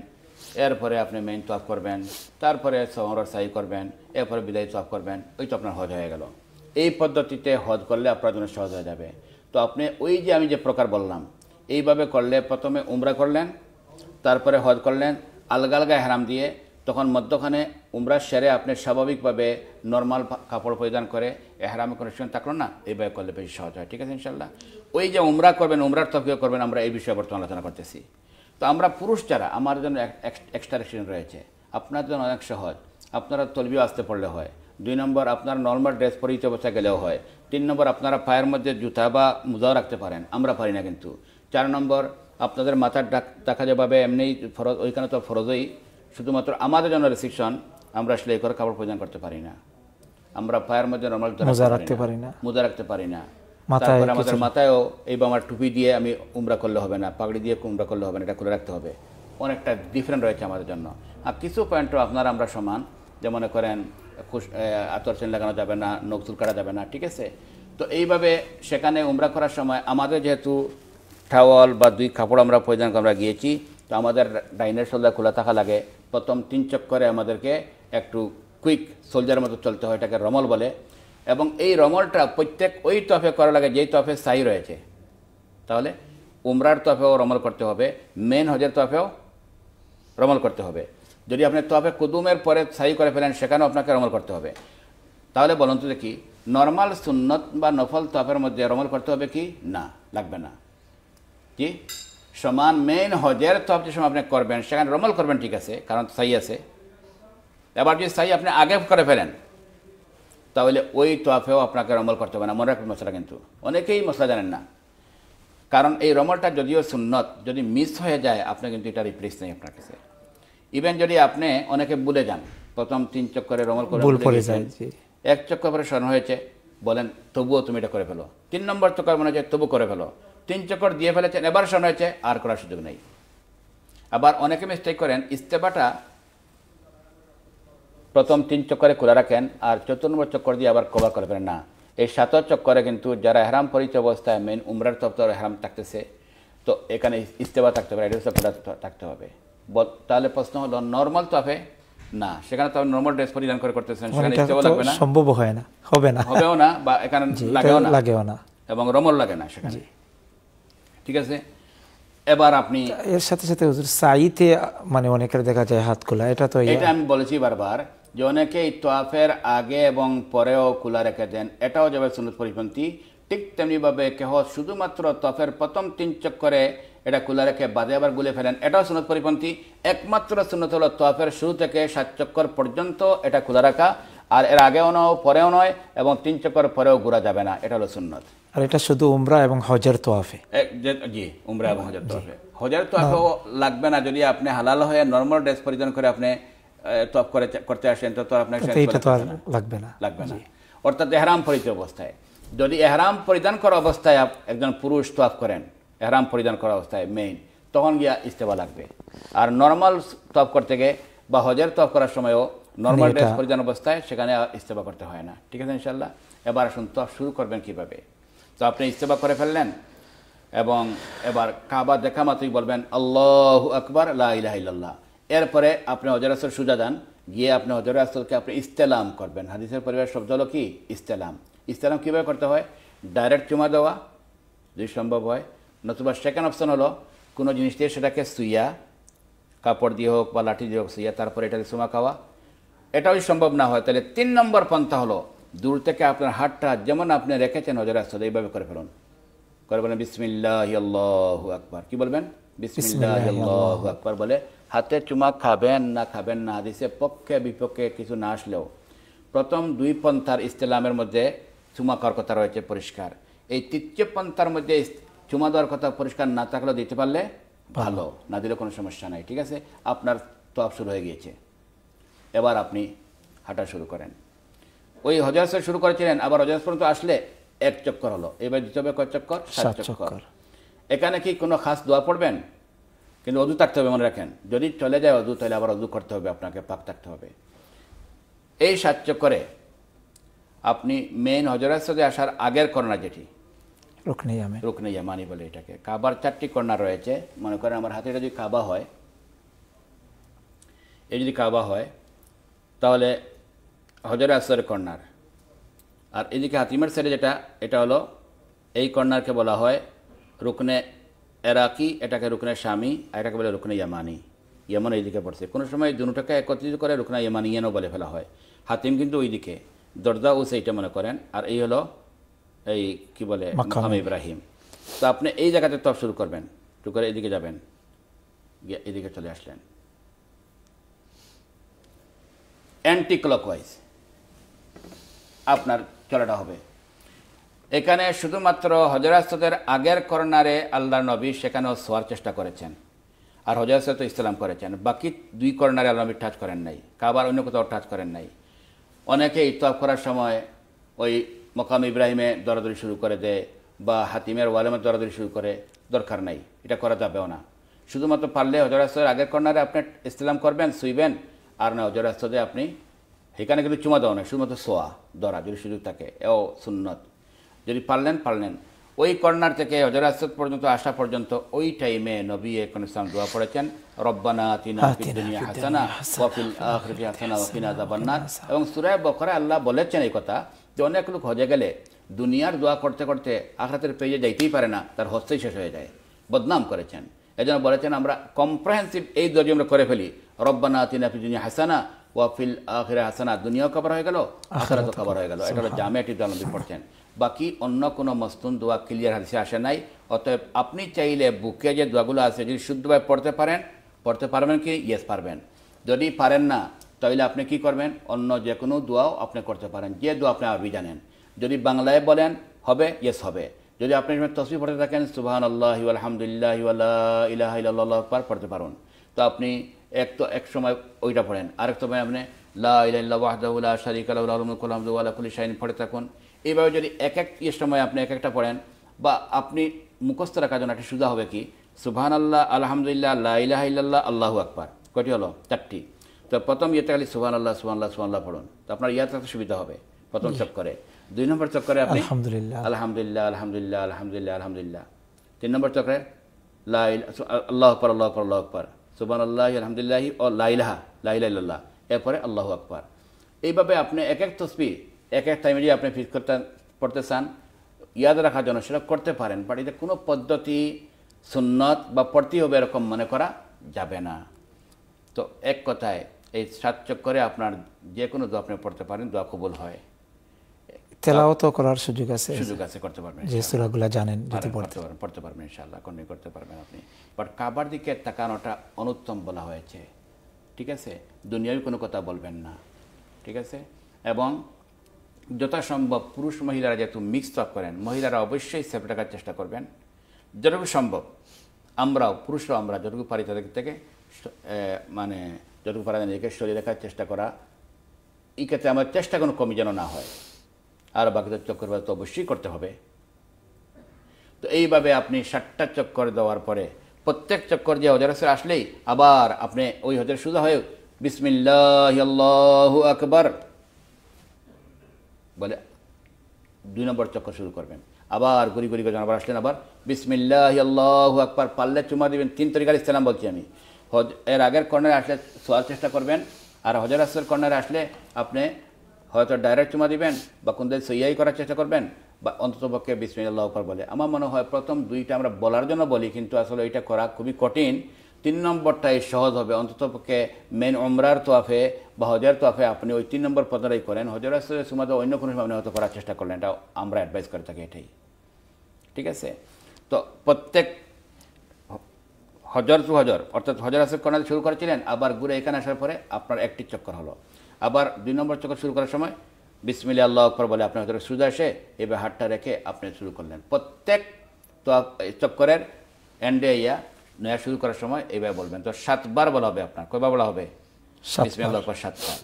এরপরে আপনি মেইন তফ করবেন তারপরে সাই করবেন এরপরে বিদায় তফ করবেন ওই তো আপনার হজ হয়ে গেল এই পদ্ধতিতে হজ করলে আপনার জন্য সহজ হয়ে যাবে তো আপনি ওই যে আমি যে প্রকার বললাম এইভাবে করলে প্রথমে উমরা করলেন তারপরে হজ করলেন আলগা আলগা হেরাম দিয়ে তখন মধ্যখানে উমরা সেরে আপনি স্বাভাবিকভাবে নর্মাল কাপড় পরিধান করে এহরামে কোনো সময় থাকলো না এইভাবে করলে বেশি সহজ হয় ঠিক আছে ইনশাল্লাহ ওই যে উমরা করবেন উমরার তফিও করবেন আমরা এই বিষয়ে বর্তমানে আলোচনা করতেছি তো আমরা পুরুষ যারা আমার জন্য এক্সট্রা রেস্টুরেন্ট রয়েছে আপনার জন্য অনেক সহজ আপনারা তলবিও আসতে পারলে হয় দুই নম্বর আপনার নর্মাল ড্রেস পরিহিত বসা গেলেও হয় তিন নম্বর আপনারা পায়ের মধ্যে জুতা বা মোজাও রাখতে পারেন আমরা পারি না কিন্তু চার নম্বর আপনাদের মাথার দেখা যাবে এমনি ফরজ ওইখানে তো ফরজই শুধুমাত্র আমাদের জন্য রেস্ট্রিকশন আমরা আসলে এই করে কাপড় পরিধান করতে পারি না আমরা পায়ের মধ্যে নর্মাল রাখতে পারি না মোজা রাখতে পারি না আমাদের মাথায়ও এই আমার টুপি দিয়ে আমি উমরা করলে হবে না পাগড়ি দিয়ে উমরা করলে হবে না এটা খুলে রাখতে হবে অনেকটা ডিফারেন্ট রয়েছে আমাদের জন্য আর কিছু পয়েন্টও আপনারা আমরা সমান যে মনে করেন আতর চেন লাগানো যাবে না চুল কাটা যাবে না ঠিক আছে তো এইভাবে সেখানে উমরা করার সময় আমাদের যেহেতু ঠাওয়াল বা দুই কাপড় আমরা পরিধান আমরা গিয়েছি তো আমাদের ডাইনের সোলজার খোলা থাকা লাগে প্রথম তিন চক্করে আমাদেরকে একটু কুইক সোলজার মতো চলতে হয় এটাকে রমল বলে এবং এই রমলটা প্রত্যেক ওই তফে করা লাগে যেই তফে সাই রয়েছে তাহলে উমরার তফেও রমল করতে হবে মেন হজের তফেও রমল করতে হবে যদি আপনি তফে কুদুমের পরে সাই করে ফেলেন সেখানেও আপনাকে রমল করতে হবে তাহলে বলুন তো দেখি নর্মাল সুন্নত বা নফল তফের মধ্যে রমল করতে হবে কি না লাগবে না কি সমান মেন হজের তফ যে সময় আপনি করবেন সেখানে রমল করবেন ঠিক আছে কারণ সাই আছে এবার যদি সাই আপনি আগে করে ফেলেন তাহলে ওই তোয়াফেও আপনাকে রমল করতে হবে না মনে রাখবেন মশলা কিন্তু অনেকেই মশলা জানেন না কারণ এই রমলটা যদিও সুন্নত যদি মিস হয়ে যায় আপনার কিন্তু এটা রিপ্লেস নেই আপনার কাছে ইভেন যদি আপনি অনেকে ভুলে যান প্রথম তিন চক্করে রমল করে এক চক্কর পরে স্মরণ হয়েছে বলেন তবুও তুমি এটা করে ফেলো তিন নম্বর চক্কর মনে হয়েছে তবু করে ফেলো তিন চক্কর দিয়ে ফেলেছেন এবার স্মরণ হয়েছে আর করার সুযোগ নেই আবার অনেকে মিস্টেক করেন ইস্তেফাটা প্রথম তিন চক্করে খোলা রাখেন আর চতুর্থ নম্বর চক্কর দিয়ে আবার কভার করবেন না এই সাত চক্করে কিন্তু যারা হেরাম পরিচয় অবস্থায় মেন উমরার তপ্তর হেরাম থাকতেছে তো এখানে ইস্তেফা থাকতে হবে রেডিও সাপোর্টার থাকতে হবে তাহলে প্রশ্ন হলো নর্মাল তফে না সেখানে তো নর্মাল ড্রেস পরিধান করে করতেছেন সেখানে ইস্তেফা লাগবে না সম্ভব হয় না হবে না হবেও না বা এখানে লাগেও না লাগেও না এবং রমল লাগে না সেখানে ঠিক আছে এবার আপনি এর সাথে সাথে হুজুর সাইতে মানে অনেকের দেখা যায় হাত খোলা এটা তো ইয়ে। এটা আমি বলেছি বারবার যে অনেকেই তোয়াফের আগে এবং পরেও খোলা রেখে দেন এটাও যাবে সুনত পরিপন্থী ঠিক তেমনিভাবে কেহ শুধুমাত্র তফের প্রথম তিন চক্করে এটা খোলা রেখে বাদে আবার গুলে ফেলেন এটাও সুন্নত পরিপন্থী একমাত্র সুন্নত হলো তফের শুরু থেকে সাত চক্কর পর্যন্ত এটা খোলা রাখা আর এর আগেও নয় পরেও নয় এবং তিন চক্কর পরেও ঘুরা যাবে না এটা হলো সুন্নত আর এটা শুধু উমরা এবং হজের তোয়াফে জি উমরা এবং হজের তোয়াফে হজের তোয়াফেও হ্যাঁ। লাগবে না যদি আপনি হালাল হয়ে নর্মাল ড্রেস পরিধান করে আপনি তপ করে করতে আসেন তো আপনার লাগবে না লাগবে না অর্থাৎ এহরাম পরিত অবস্থায় যদি এহরাম পরিধান করা অবস্থায় একজন পুরুষ তপ করেন এহরাম পরিধান করা অবস্থায় মেইন তখন গিয়া ইস্তেফা লাগবে আর নর্মাল তপ করতে গিয়ে বা হজের তপ করার সময়ও নর্মাল মানে ড্রেস পরিধান অবস্থায় সেখানে ইস্তেফা করতে হয় না ঠিক আছে ইনশাল্লাহ এবার আসুন তপ শুরু করবেন কীভাবে তো আপনি ইস্তেফা করে ফেললেন এবং এবার কাবা দেখা মাত্রই বলবেন আল্লাহ আকবর লাহ এরপরে আপনি হজর সুজা সোজা গিয়ে আপনি হজর আপনি ইস্তেলাম করবেন হাদিসের পরিবার শব্দ হলো কি ইস্তেলাম ইস্তেলাম কীভাবে করতে হয় ডাইরেক্ট চুমা দেওয়া যদি সম্ভব হয় নতুবা সেকেন্ড অপশন হলো কোনো জিনিস দিয়ে সেটাকে সুইয়া কাপড় দিয়ে হোক বা লাঠি দিয়ে হোক সুইয়া তারপরে এটাকে চুমা খাওয়া এটাও সম্ভব না হয় তাহলে তিন নম্বর পন্থা হলো দূর থেকে আপনার হাতটা যেমন আপনি রেখেছেন হজর আসল এইভাবে করে ফেলুন করে বলেন বিসমিল্লাহ আল্লাহ আকবার কি বলবেন বিসমিল্লাহ আল্লাহ আকবার বলে হাতে চুমা খাবেন না খাবেন না হাদিসে পক্ষে বিপক্ষে কিছু না আসলেও প্রথম দুই পন্থার ইসলামের মধ্যে চুমা খাওয়ার কথা রয়েছে পরিষ্কার এই তৃতীয় পন্থার মধ্যে চুমা দেওয়ার কথা পরিষ্কার না থাকলেও দিতে পারলে ভালো না দিলে কোনো সমস্যা নাই ঠিক আছে আপনার তপ শুরু হয়ে গিয়েছে এবার আপনি হাঁটা শুরু করেন ওই হজর শুরু করেছিলেন আবার হজর পর্যন্ত আসলে এক চক্কর হলো এবার দিতে হবে চক্কর সাত চক্কর এখানে কি কোনো খাস দোয়া পড়বেন কিন্তু অজু থাকতে হবে মনে রাখেন যদি চলে যায় অদু তাহলে আবার অদু করতে হবে আপনাকে পাক থাকতে হবে এই সাহায্য করে আপনি মেন হজরাত সাথে আসার আগের কর্ণা যেটি রুকনেইয়ামে রুকনেইয়ামানি বলে এটাকে কাবার চারটি কর্ণা রয়েছে মনে করেন আমার হাতে যদি কাবা হয় এ যদি কাবা হয় তাহলে হজরে আসরের কর্ণার আর এদিকে হাতিমের সাইডে যেটা এটা হলো এই কর্ণারকে বলা হয় রুকনে এরাকি এটাকে রুকনে স্বামী আর এটাকে বলে রুকনে ইয়ামানি ইয়ামন এইদিকে পড়ছে কোনো সময় দুটাকে একত্রিত করে রুকনা ইয়ানো বলে ফেলা হয় হাতিম কিন্তু ওইদিকে দরজা ও সেইটা মনে করেন আর এই হলো এই কি বলে মাকাম ইব্রাহিম তো আপনি এই জায়গাতে তপ শুরু করবেন টু করে এদিকে যাবেন এদিকে চলে আসলেন অ্যান্টি ক্লকওয়াইজ আপনার চলাটা হবে এখানে শুধুমাত্র হজরাস্তদের আগের কর্নারে আল্লাহ নবী সেখানেও শোয়ার চেষ্টা করেছেন আর হজরাস্ত ইসলাম করেছেন বাকি দুই কর্নারে আল্লাহ নবী টাচ করেন নাই কাবার অন্য কোথাও টাচ করেন নাই অনেকে ইতফ করার সময় ওই মকাম ইব্রাহিমে দরাদরি শুরু করে দেয় বা হাতিমের ওয়ালেমের দরাদরি শুরু করে দরকার নাই এটা করা যাবেও না শুধুমাত্র পারলে হজরাস্তদের আগের কর্নারে আপনি ইসলাম করবেন শুইবেন আর না হজরাস্তদে আপনি সেখানে কিন্তু চুমা দেওয়া নয় শুধুমাত্র সোয়া দরা যদি সুযোগ থাকে এও সুন্নত যদি পারলেন পারলেন ওই কর্নার থেকে হজরাসত পর্যন্ত আসা পর্যন্ত ওই টাইমে নবী একন ইসলাম দোয়া পড়েছেন রব্বানা তিনা হাসানা ওয়াফিল হাসানা এবং সুরায় বখরা আল্লাহ বলেছেন এই কথা যে অনেক লোক হজে গেলে দুনিয়ার দোয়া করতে করতে আখরাতের পেয়ে যাইতেই পারে না তার হস্তেই শেষ হয়ে যায় বদনাম করেছেন এজন্য বলেছেন আমরা কম্প্রেহেন্সিভ এই দর্জি আমরা করে ফেলি রব্বানা তিনা দুনিয়া হাসানা ওয়াফিল আখিরা হাসানা দুনিয়াও কবার হয়ে গেল আখরাতও কভার হয়ে গেল এটা হলো জামে এটি পড়ছেন বাকি অন্য কোনো মস্তুন দোয়া ক্লিয়ার হাদিসে আসে নাই অতএব আপনি চাইলে বুকে যে দোয়াগুলো আছে যদি শুদ্ধভাবে পড়তে পারেন পড়তে পারবেন কি ইয়েস পারবেন যদি পারেন না তাহলে আপনি কি করবেন অন্য যে কোনো দোয়াও আপনি করতে পারেন যে দোয়া আপনি আরবি জানেন যদি বাংলায় বলেন হবে ইয়েস হবে যদি আপনি তসবি পড়তে থাকেন সুবাহান আল্লাহ আলহামদুলিল্লাহ ইলাহ ইল্লাহ পড়তে পারুন তো আপনি এক তো এক সময় ওইটা পড়েন আরেক সময় আপনি লাহদাউল্লাহ শারিক আল্লাহ কুলি শাহিন পড়ে থাকুন এইভাবে যদি এক এক ইয়ের সময় আপনি এক একটা পড়েন বা আপনি মুখস্থ রাখার জন্য একটা সুবিধা হবে কি সুবহান আল্লাহ আলহামদুলিল্লাহ লাহ ইল্লাহ আল্লাহ আকবার কটি হলো চারটি তো প্রথম ইয়েতে খালি সুহান আল্লাহ সুহান আল্লাহ সুহান আল্লাহ পড়ুন তো আপনার ইয়াতে সুবিধা হবে প্রথম চক্করে দুই নম্বর চক্করে আপনি আলহামদুলিল্লাহ আলহামদুলিল্লাহ আলহামদুলিল্লাহ আলহামদুলিল্লাহ আলহামদুলিল্লাহ তিন নম্বর চক্রে লাইল আল্লাহ আকবর আল্লাহ আকবর আল্লাহ আকবর সুবান আল্লাহ আলহামদুলিল্লাহ ও লাইলাহা লাইলাহ এরপরে আল্লাহ আকবর এইভাবে আপনি এক এক তসবি এক এক টাইমে যদি আপনি ফিট করতে পড়তে চান ইয়াদ রাখার জন্য সেটা করতে পারেন বাট এটা কোনো পদ্ধতি সুন্নত বা পড়তে হবে এরকম মনে করা যাবে না তো এক কথায় এই সাত করে আপনার যে কোনো দোয়া আপনি পড়তে পারেন দোয়া কবুল হয় তেলাওত করার সুযোগ আছে সুযোগ আছে করতে পারবেন যে সূরাগুলো জানেন যদি পড়তে পারবেন পড়তে পারবেন ইনশাআল্লাহ কোন করতে পারবেন আপনি বাট কাবার দিকে তাকানোটা অনুত্তম বলা হয়েছে ঠিক আছে দুনিয়ায় কোনো কথা বলবেন না ঠিক আছে এবং যথাসম্ভব পুরুষ মহিলারা যেহেতু মিক্সড আপ করেন মহিলারা অবশ্যই সেফ রাখার চেষ্টা করবেন যতটুকু সম্ভব আমরাও পুরুষরাও আমরা যতটুকু পারি তাদের থেকে মানে যতটুকু পারা নিজেকে সরিয়ে রাখার চেষ্টা করা এই ক্ষেত্রে আমার চেষ্টা কোনো কমি যেন না হয় আর বাকিদের চক্কর তো অবশ্যই করতে হবে তো এইভাবে আপনি ষাটটা চক্কর দেওয়ার পরে প্রত্যেক চক্কর দিয়ে হজরসের আসলেই আবার আপনি ওই হজর সুদা হয়ে বিসমিল্লাহ আল্লাহ আকবর বলে দুই নম্বর চক্কর শুরু করবেন আবার গড়ি গড়ি আবার আসলেন আবার বিসমিল্লাহ আল্লাহ আকবর পারলে চুমা দেবেন তিন তরিকার ইসলাম বলছি আমি হজ এর আগের কর্নারে আসলে শোয়ার চেষ্টা করবেন আর হজর আসর কর্নারে আসলে আপনি হয়তো ডাইরেক্ট চুমা দিবেন বা কোন দিন সইয়াই করার চেষ্টা করবেন বা অন্ততপক্ষে বিসমিল্লাহ আকবর বলে আমার মনে হয় প্রথম দুইটা আমরা বলার জন্য বলি কিন্তু আসলে এটা করা খুবই কঠিন তিন নম্বরটাই সহজ হবে অন্ততপক্ষে মেন অমরার তোয়াফে বা হজার তোয়াফে আপনি ওই তিন নম্বর পদরাই করেন হজর আসলে সুমাতে অন্য কোনো সময় হয়তো করার চেষ্টা করলেন এটা আমরা অ্যাডভাইস করে থাকি এটাই ঠিক আছে তো প্রত্যেক হজর টু হজর অর্থাৎ হজর আসে করা শুরু করেছিলেন আবার ঘুরে এখানে আসার পরে আপনার একটি চক্কর হলো আবার দুই নম্বর চক্কর শুরু করার সময় বিসমিল্লা আল্লাহ আকবর বলে আপনার ভিতরে সুদ আসে এবার হাতটা রেখে আপনি শুরু করলেন প্রত্যেক তো চক্করের এন্ডে ইয়া নয়া শুরু করার সময় এইভাবে বলবেন তো সাতবার বলা হবে আপনার কবে বলা হবে বিসমিল্লা আকবর সাতবার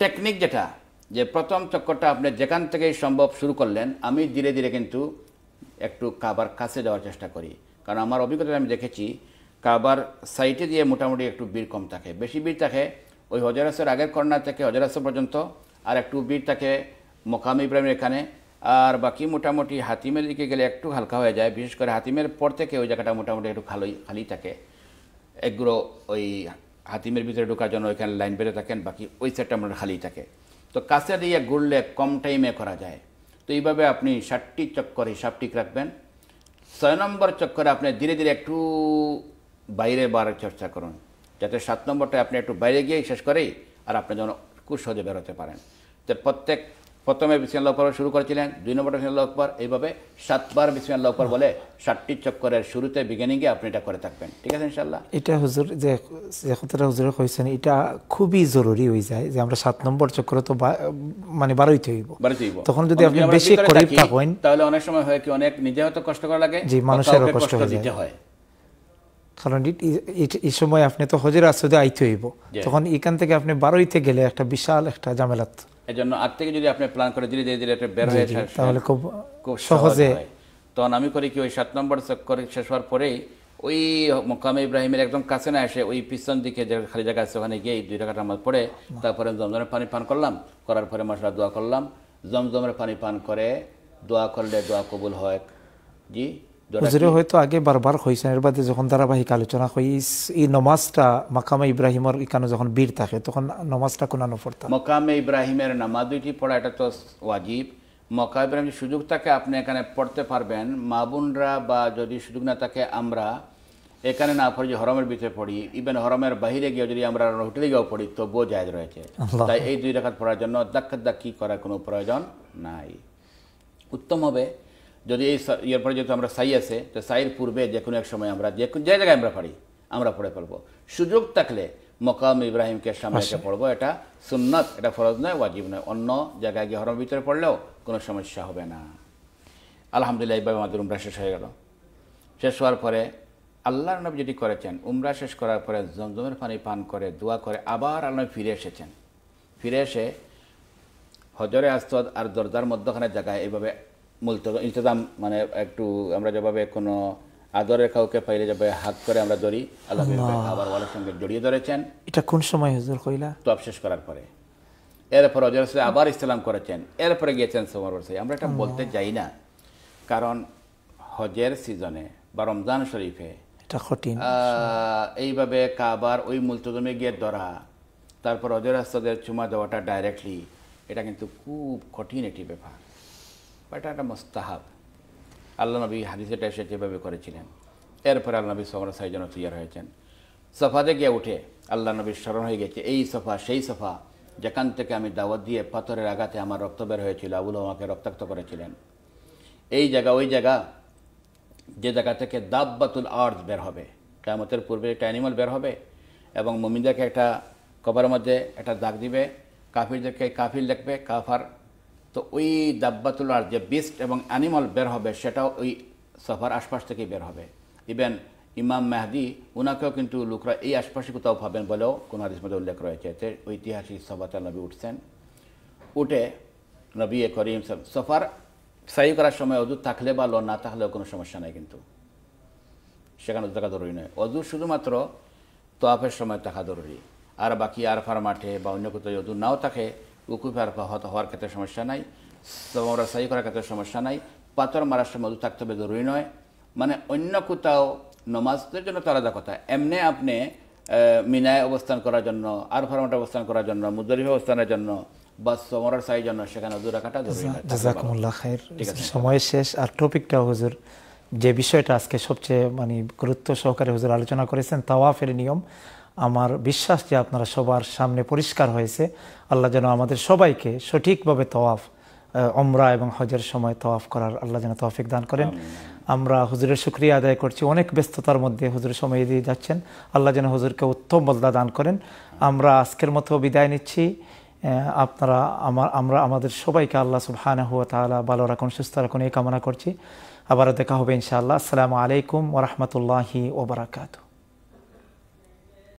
টেকনিক যেটা যে প্রথম চক্করটা আপনি যেখান থেকেই সম্ভব শুরু করলেন আমি ধীরে ধীরে কিন্তু একটু কাবার কাছে যাওয়ার চেষ্টা করি কারণ আমার অভিজ্ঞতা আমি দেখেছি কাবার সাইটে দিয়ে মোটামুটি একটু ভিড় কম থাকে বেশি ভিড় থাকে ওই হজরাসের আগের কর্নার থেকে হজরাস পর্যন্ত আর একটু বিট থাকে মোকাম ইব্রাহিমের এখানে আর বাকি মোটামুটি হাতিমের দিকে গেলে একটু হালকা হয়ে যায় বিশেষ করে হাতিমের পর থেকে ওই জায়গাটা মোটামুটি একটু খালি খালি থাকে এগুলো ওই হাতিমের ভিতরে ঢোকার জন্য ওইখানে লাইন বেড়ে থাকেন বাকি ওই সাইডটা মোটামুটি খালি থাকে তো কাছে দিয়ে ঘুরলে কম টাইমে করা যায় তো এইভাবে আপনি ষাটটি চক্কর হিসাব ঠিক রাখবেন ছয় নম্বর চক্করে আপনি ধীরে ধীরে একটু বাইরে বাড়ার চর্চা করুন যাতে সাত নম্বরটা আপনি একটু বাইরে গিয়ে শেষ করেই আর আপনি যেন খুব সহজে বেরোতে পারেন তো প্রত্যেক প্রথমে বিসমিল্লা লক্ষ শুরু করেছিলেন দুই নম্বরটা বিসমিল্লা আকবর এইভাবে সাতবার বিসমিল্লা আকবর বলে ষাটটি চক্করের শুরুতে বিগিনিংয়ে আপনি এটা করে থাকবেন ঠিক আছে ইনশাল্লাহ এটা হুজুর যে যে কথাটা হুজুর কইছেন এটা খুবই জরুরি হয়ে যায় যে আমরা সাত নম্বর চক্র তো মানে বারোইতে হইব তখন যদি আপনি বেশি করে থাকেন তাহলে অনেক সময় হয় কি অনেক নিজে হয়তো কষ্ট করা লাগে যে মানুষের কষ্ট দিতে হয় কারণ এই সময় আপনি তো হজের আসতে আইতে হইব তখন এখান থেকে আপনি বারোইতে গেলে একটা বিশাল একটা ঝামেলাত এজন্য আগ থেকে যদি আপনি প্ল্যান করে ধীরে ধীরে ধীরে বের হয়ে থাকে তাহলে খুব খুব সহজে তখন আমি করি কি ওই সাত নম্বর চক্কর শেষ হওয়ার পরেই ওই মোকামে ইব্রাহিমের একদম কাছে না এসে ওই পিছন দিকে যে খালি জায়গা আছে ওখানে গিয়ে দুই টাকা আমার পড়ে তারপরে জমজমের পানি পান করলাম করার পরে মশলা দোয়া করলাম জমজমের পানি পান করে দোয়া করলে দোয়া কবুল হয় জি হুজুরে হয়তো আগে বারবার হয়েছেন এর বাদে যখন ধারাবাহিক আলোচনা হয় এই নমাজটা মাকামে ইব্রাহিমের এখানে যখন বীর থাকে তখন নমাজটা কোন পড়তাম মকামে ইব্রাহিমের নামাজ দুইটি পড়া এটা তো ওয়াজিব মকা ইব্রাহিম সুযোগ থাকে আপনি এখানে পড়তে পারবেন মাবুনরা বা যদি সুযোগ না থাকে আমরা এখানে না পড়ি যে হরমের ভিতরে পড়ি ইভেন হরমের বাহিরে গিয়ে যদি আমরা হোটেলে গিয়েও পড়ি তবুও জায়জ রয়েছে তাই এই দুই রেখাত পড়ার জন্য দাক্ষাত দাক্ষি করার কোনো প্রয়োজন নাই উত্তম হবে যদি এই ইয়ের পরে যেহেতু আমরা সাই আছে তো সাইয়ের পূর্বে যে কোনো এক সময় আমরা যে যে জায়গায় আমরা পারি আমরা পড়ে ফেলবো সুযোগ থাকলে মকাম ইব্রাহিমকে সামনে এসে পড়বো এটা সুন্নত এটা ফরজ নয় ওয়াজিব নয় অন্য জায়গায় গিয়ে হরমের ভিতরে পড়লেও কোনো সমস্যা হবে না আলহামদুলিল্লাহ এইভাবে আমাদের উমরা শেষ হয়ে গেল শেষ হওয়ার পরে আল্লাহর নবী যেটি করেছেন উমরা শেষ করার পরে জমজমের পানি পান করে দোয়া করে আবার আল্লাহ ফিরে এসেছেন ফিরে এসে হজরে আস্তদ আর দরজার মধ্যখানে জায়গায় এইভাবে মূলত ইলতজাম মানে একটু আমরা যেভাবে কোনো আদরের কাউকে পাইলে যাবে হাত করে আমরা ধরি আল্লাহ আবার ওয়ালের সঙ্গে জড়িয়ে ধরেছেন এটা কোন সময় হুজুর কইলা তো শেষ করার পরে এরপর হজরত আবার ইসলাম করেছেন এরপরে গিয়েছেন সোমর বর্ষে আমরা এটা বলতে যাই না কারণ হজের সিজনে বা রমজান শরীফে এটা কঠিন এইভাবে কাবার ওই মুলতজমে গিয়ে ধরা তারপর হজর আস্তাদের চুমা দেওয়াটা ডাইরেক্টলি এটা কিন্তু খুব কঠিন একটি ব্যাপার বা এটা একটা মোস্তাহাব আল্লাহ নবী হাদিসেটা এসে যেভাবে করেছিলেন এরপরে আল্লাহ নবী সমর যেন তৈয়ার হয়েছেন সফাতে গিয়ে উঠে আল্লাহ নবীর স্মরণ হয়ে গেছে এই সফা সেই সফা যেখান থেকে আমি দাওয়াত দিয়ে পাথরের আঘাতে আমার রক্ত বের হয়েছিল আবুল আমাকে রক্তাক্ত করেছিলেন এই জায়গা ওই জায়গা যে জায়গা থেকে বাতুল আর্থ বের হবে কেমতের পূর্বে একটা অ্যানিমাল বের হবে এবং মমিদাকে একটা কবার মধ্যে একটা দাগ দিবে কাফিরদেরকে কাফির দেখবে কাফার তো ওই দাব্বাতুলার যে বিস্ট এবং অ্যানিমাল বের হবে সেটাও ওই সফার আশপাশ থেকেই বের হবে ইভেন ইমাম মেহদি ওনাকেও কিন্তু লোকরা এই আশপাশে কোথাও পাবেন বলেও কোনো হাদিস মধ্যে উল্লেখ রয়েছে যে ঐতিহাসিক সভাতে নবী উঠছেন উঠে নবী এ করিম সফার সাই করার সময় অজু থাকলে বা লোন না থাকলেও কোনো সমস্যা নাই কিন্তু সেখানে থাকা জরুরি নয় অজু শুধুমাত্র তোয়াফের সময় থাকা জরুরি আর বাকি আরফার মাঠে বা অন্য কোথাও অজু নাও থাকে উকুফার হওয়ার ক্ষেত্রে সমস্যা নাই সাই করার ক্ষেত্রে সমস্যা নাই পাথর মারার সময় মধু থাকতে হবে জরুরি নয় মানে অন্য কোথাও নমাজদের জন্য তো আলাদা কথা এমনি আপনি মিনায় অবস্থান করার জন্য আর ফার্মাটে অবস্থান করার জন্য মুদরিফ অবস্থানের জন্য বা জন্য সেখানে সময় শেষ আর টপিকটা হুজুর যে বিষয়টা আজকে সবচেয়ে মানে গুরুত্ব সহকারে হুজুর আলোচনা করেছেন তাওয়াফের নিয়ম আমার বিশ্বাস যে আপনারা সবার সামনে পরিষ্কার হয়েছে আল্লাহ যেন আমাদের সবাইকে সঠিকভাবে তওয়াফ অমরা এবং হজের সময় তওয়াফ করার আল্লাহ যেন তফিক দান করেন আমরা হুজুরের শুক্রিয়া আদায় করছি অনেক ব্যস্ততার মধ্যে হুজুরের সময় দিয়ে যাচ্ছেন আল্লাহ যেন হুজুরকে উত্তম বদলা দান করেন আমরা আজকের মতো বিদায় নিচ্ছি আপনারা আমার আমরা আমাদের সবাইকে আল্লাহ সুবহান হুয়া তালা ভালো রাখুন সুস্থ রাখুন এই কামনা করছি আবারও দেখা হবে ইনশাআল্লাহ আসসালামু আলাইকুম ওরহমতুল্লাহি ওবরাকাতু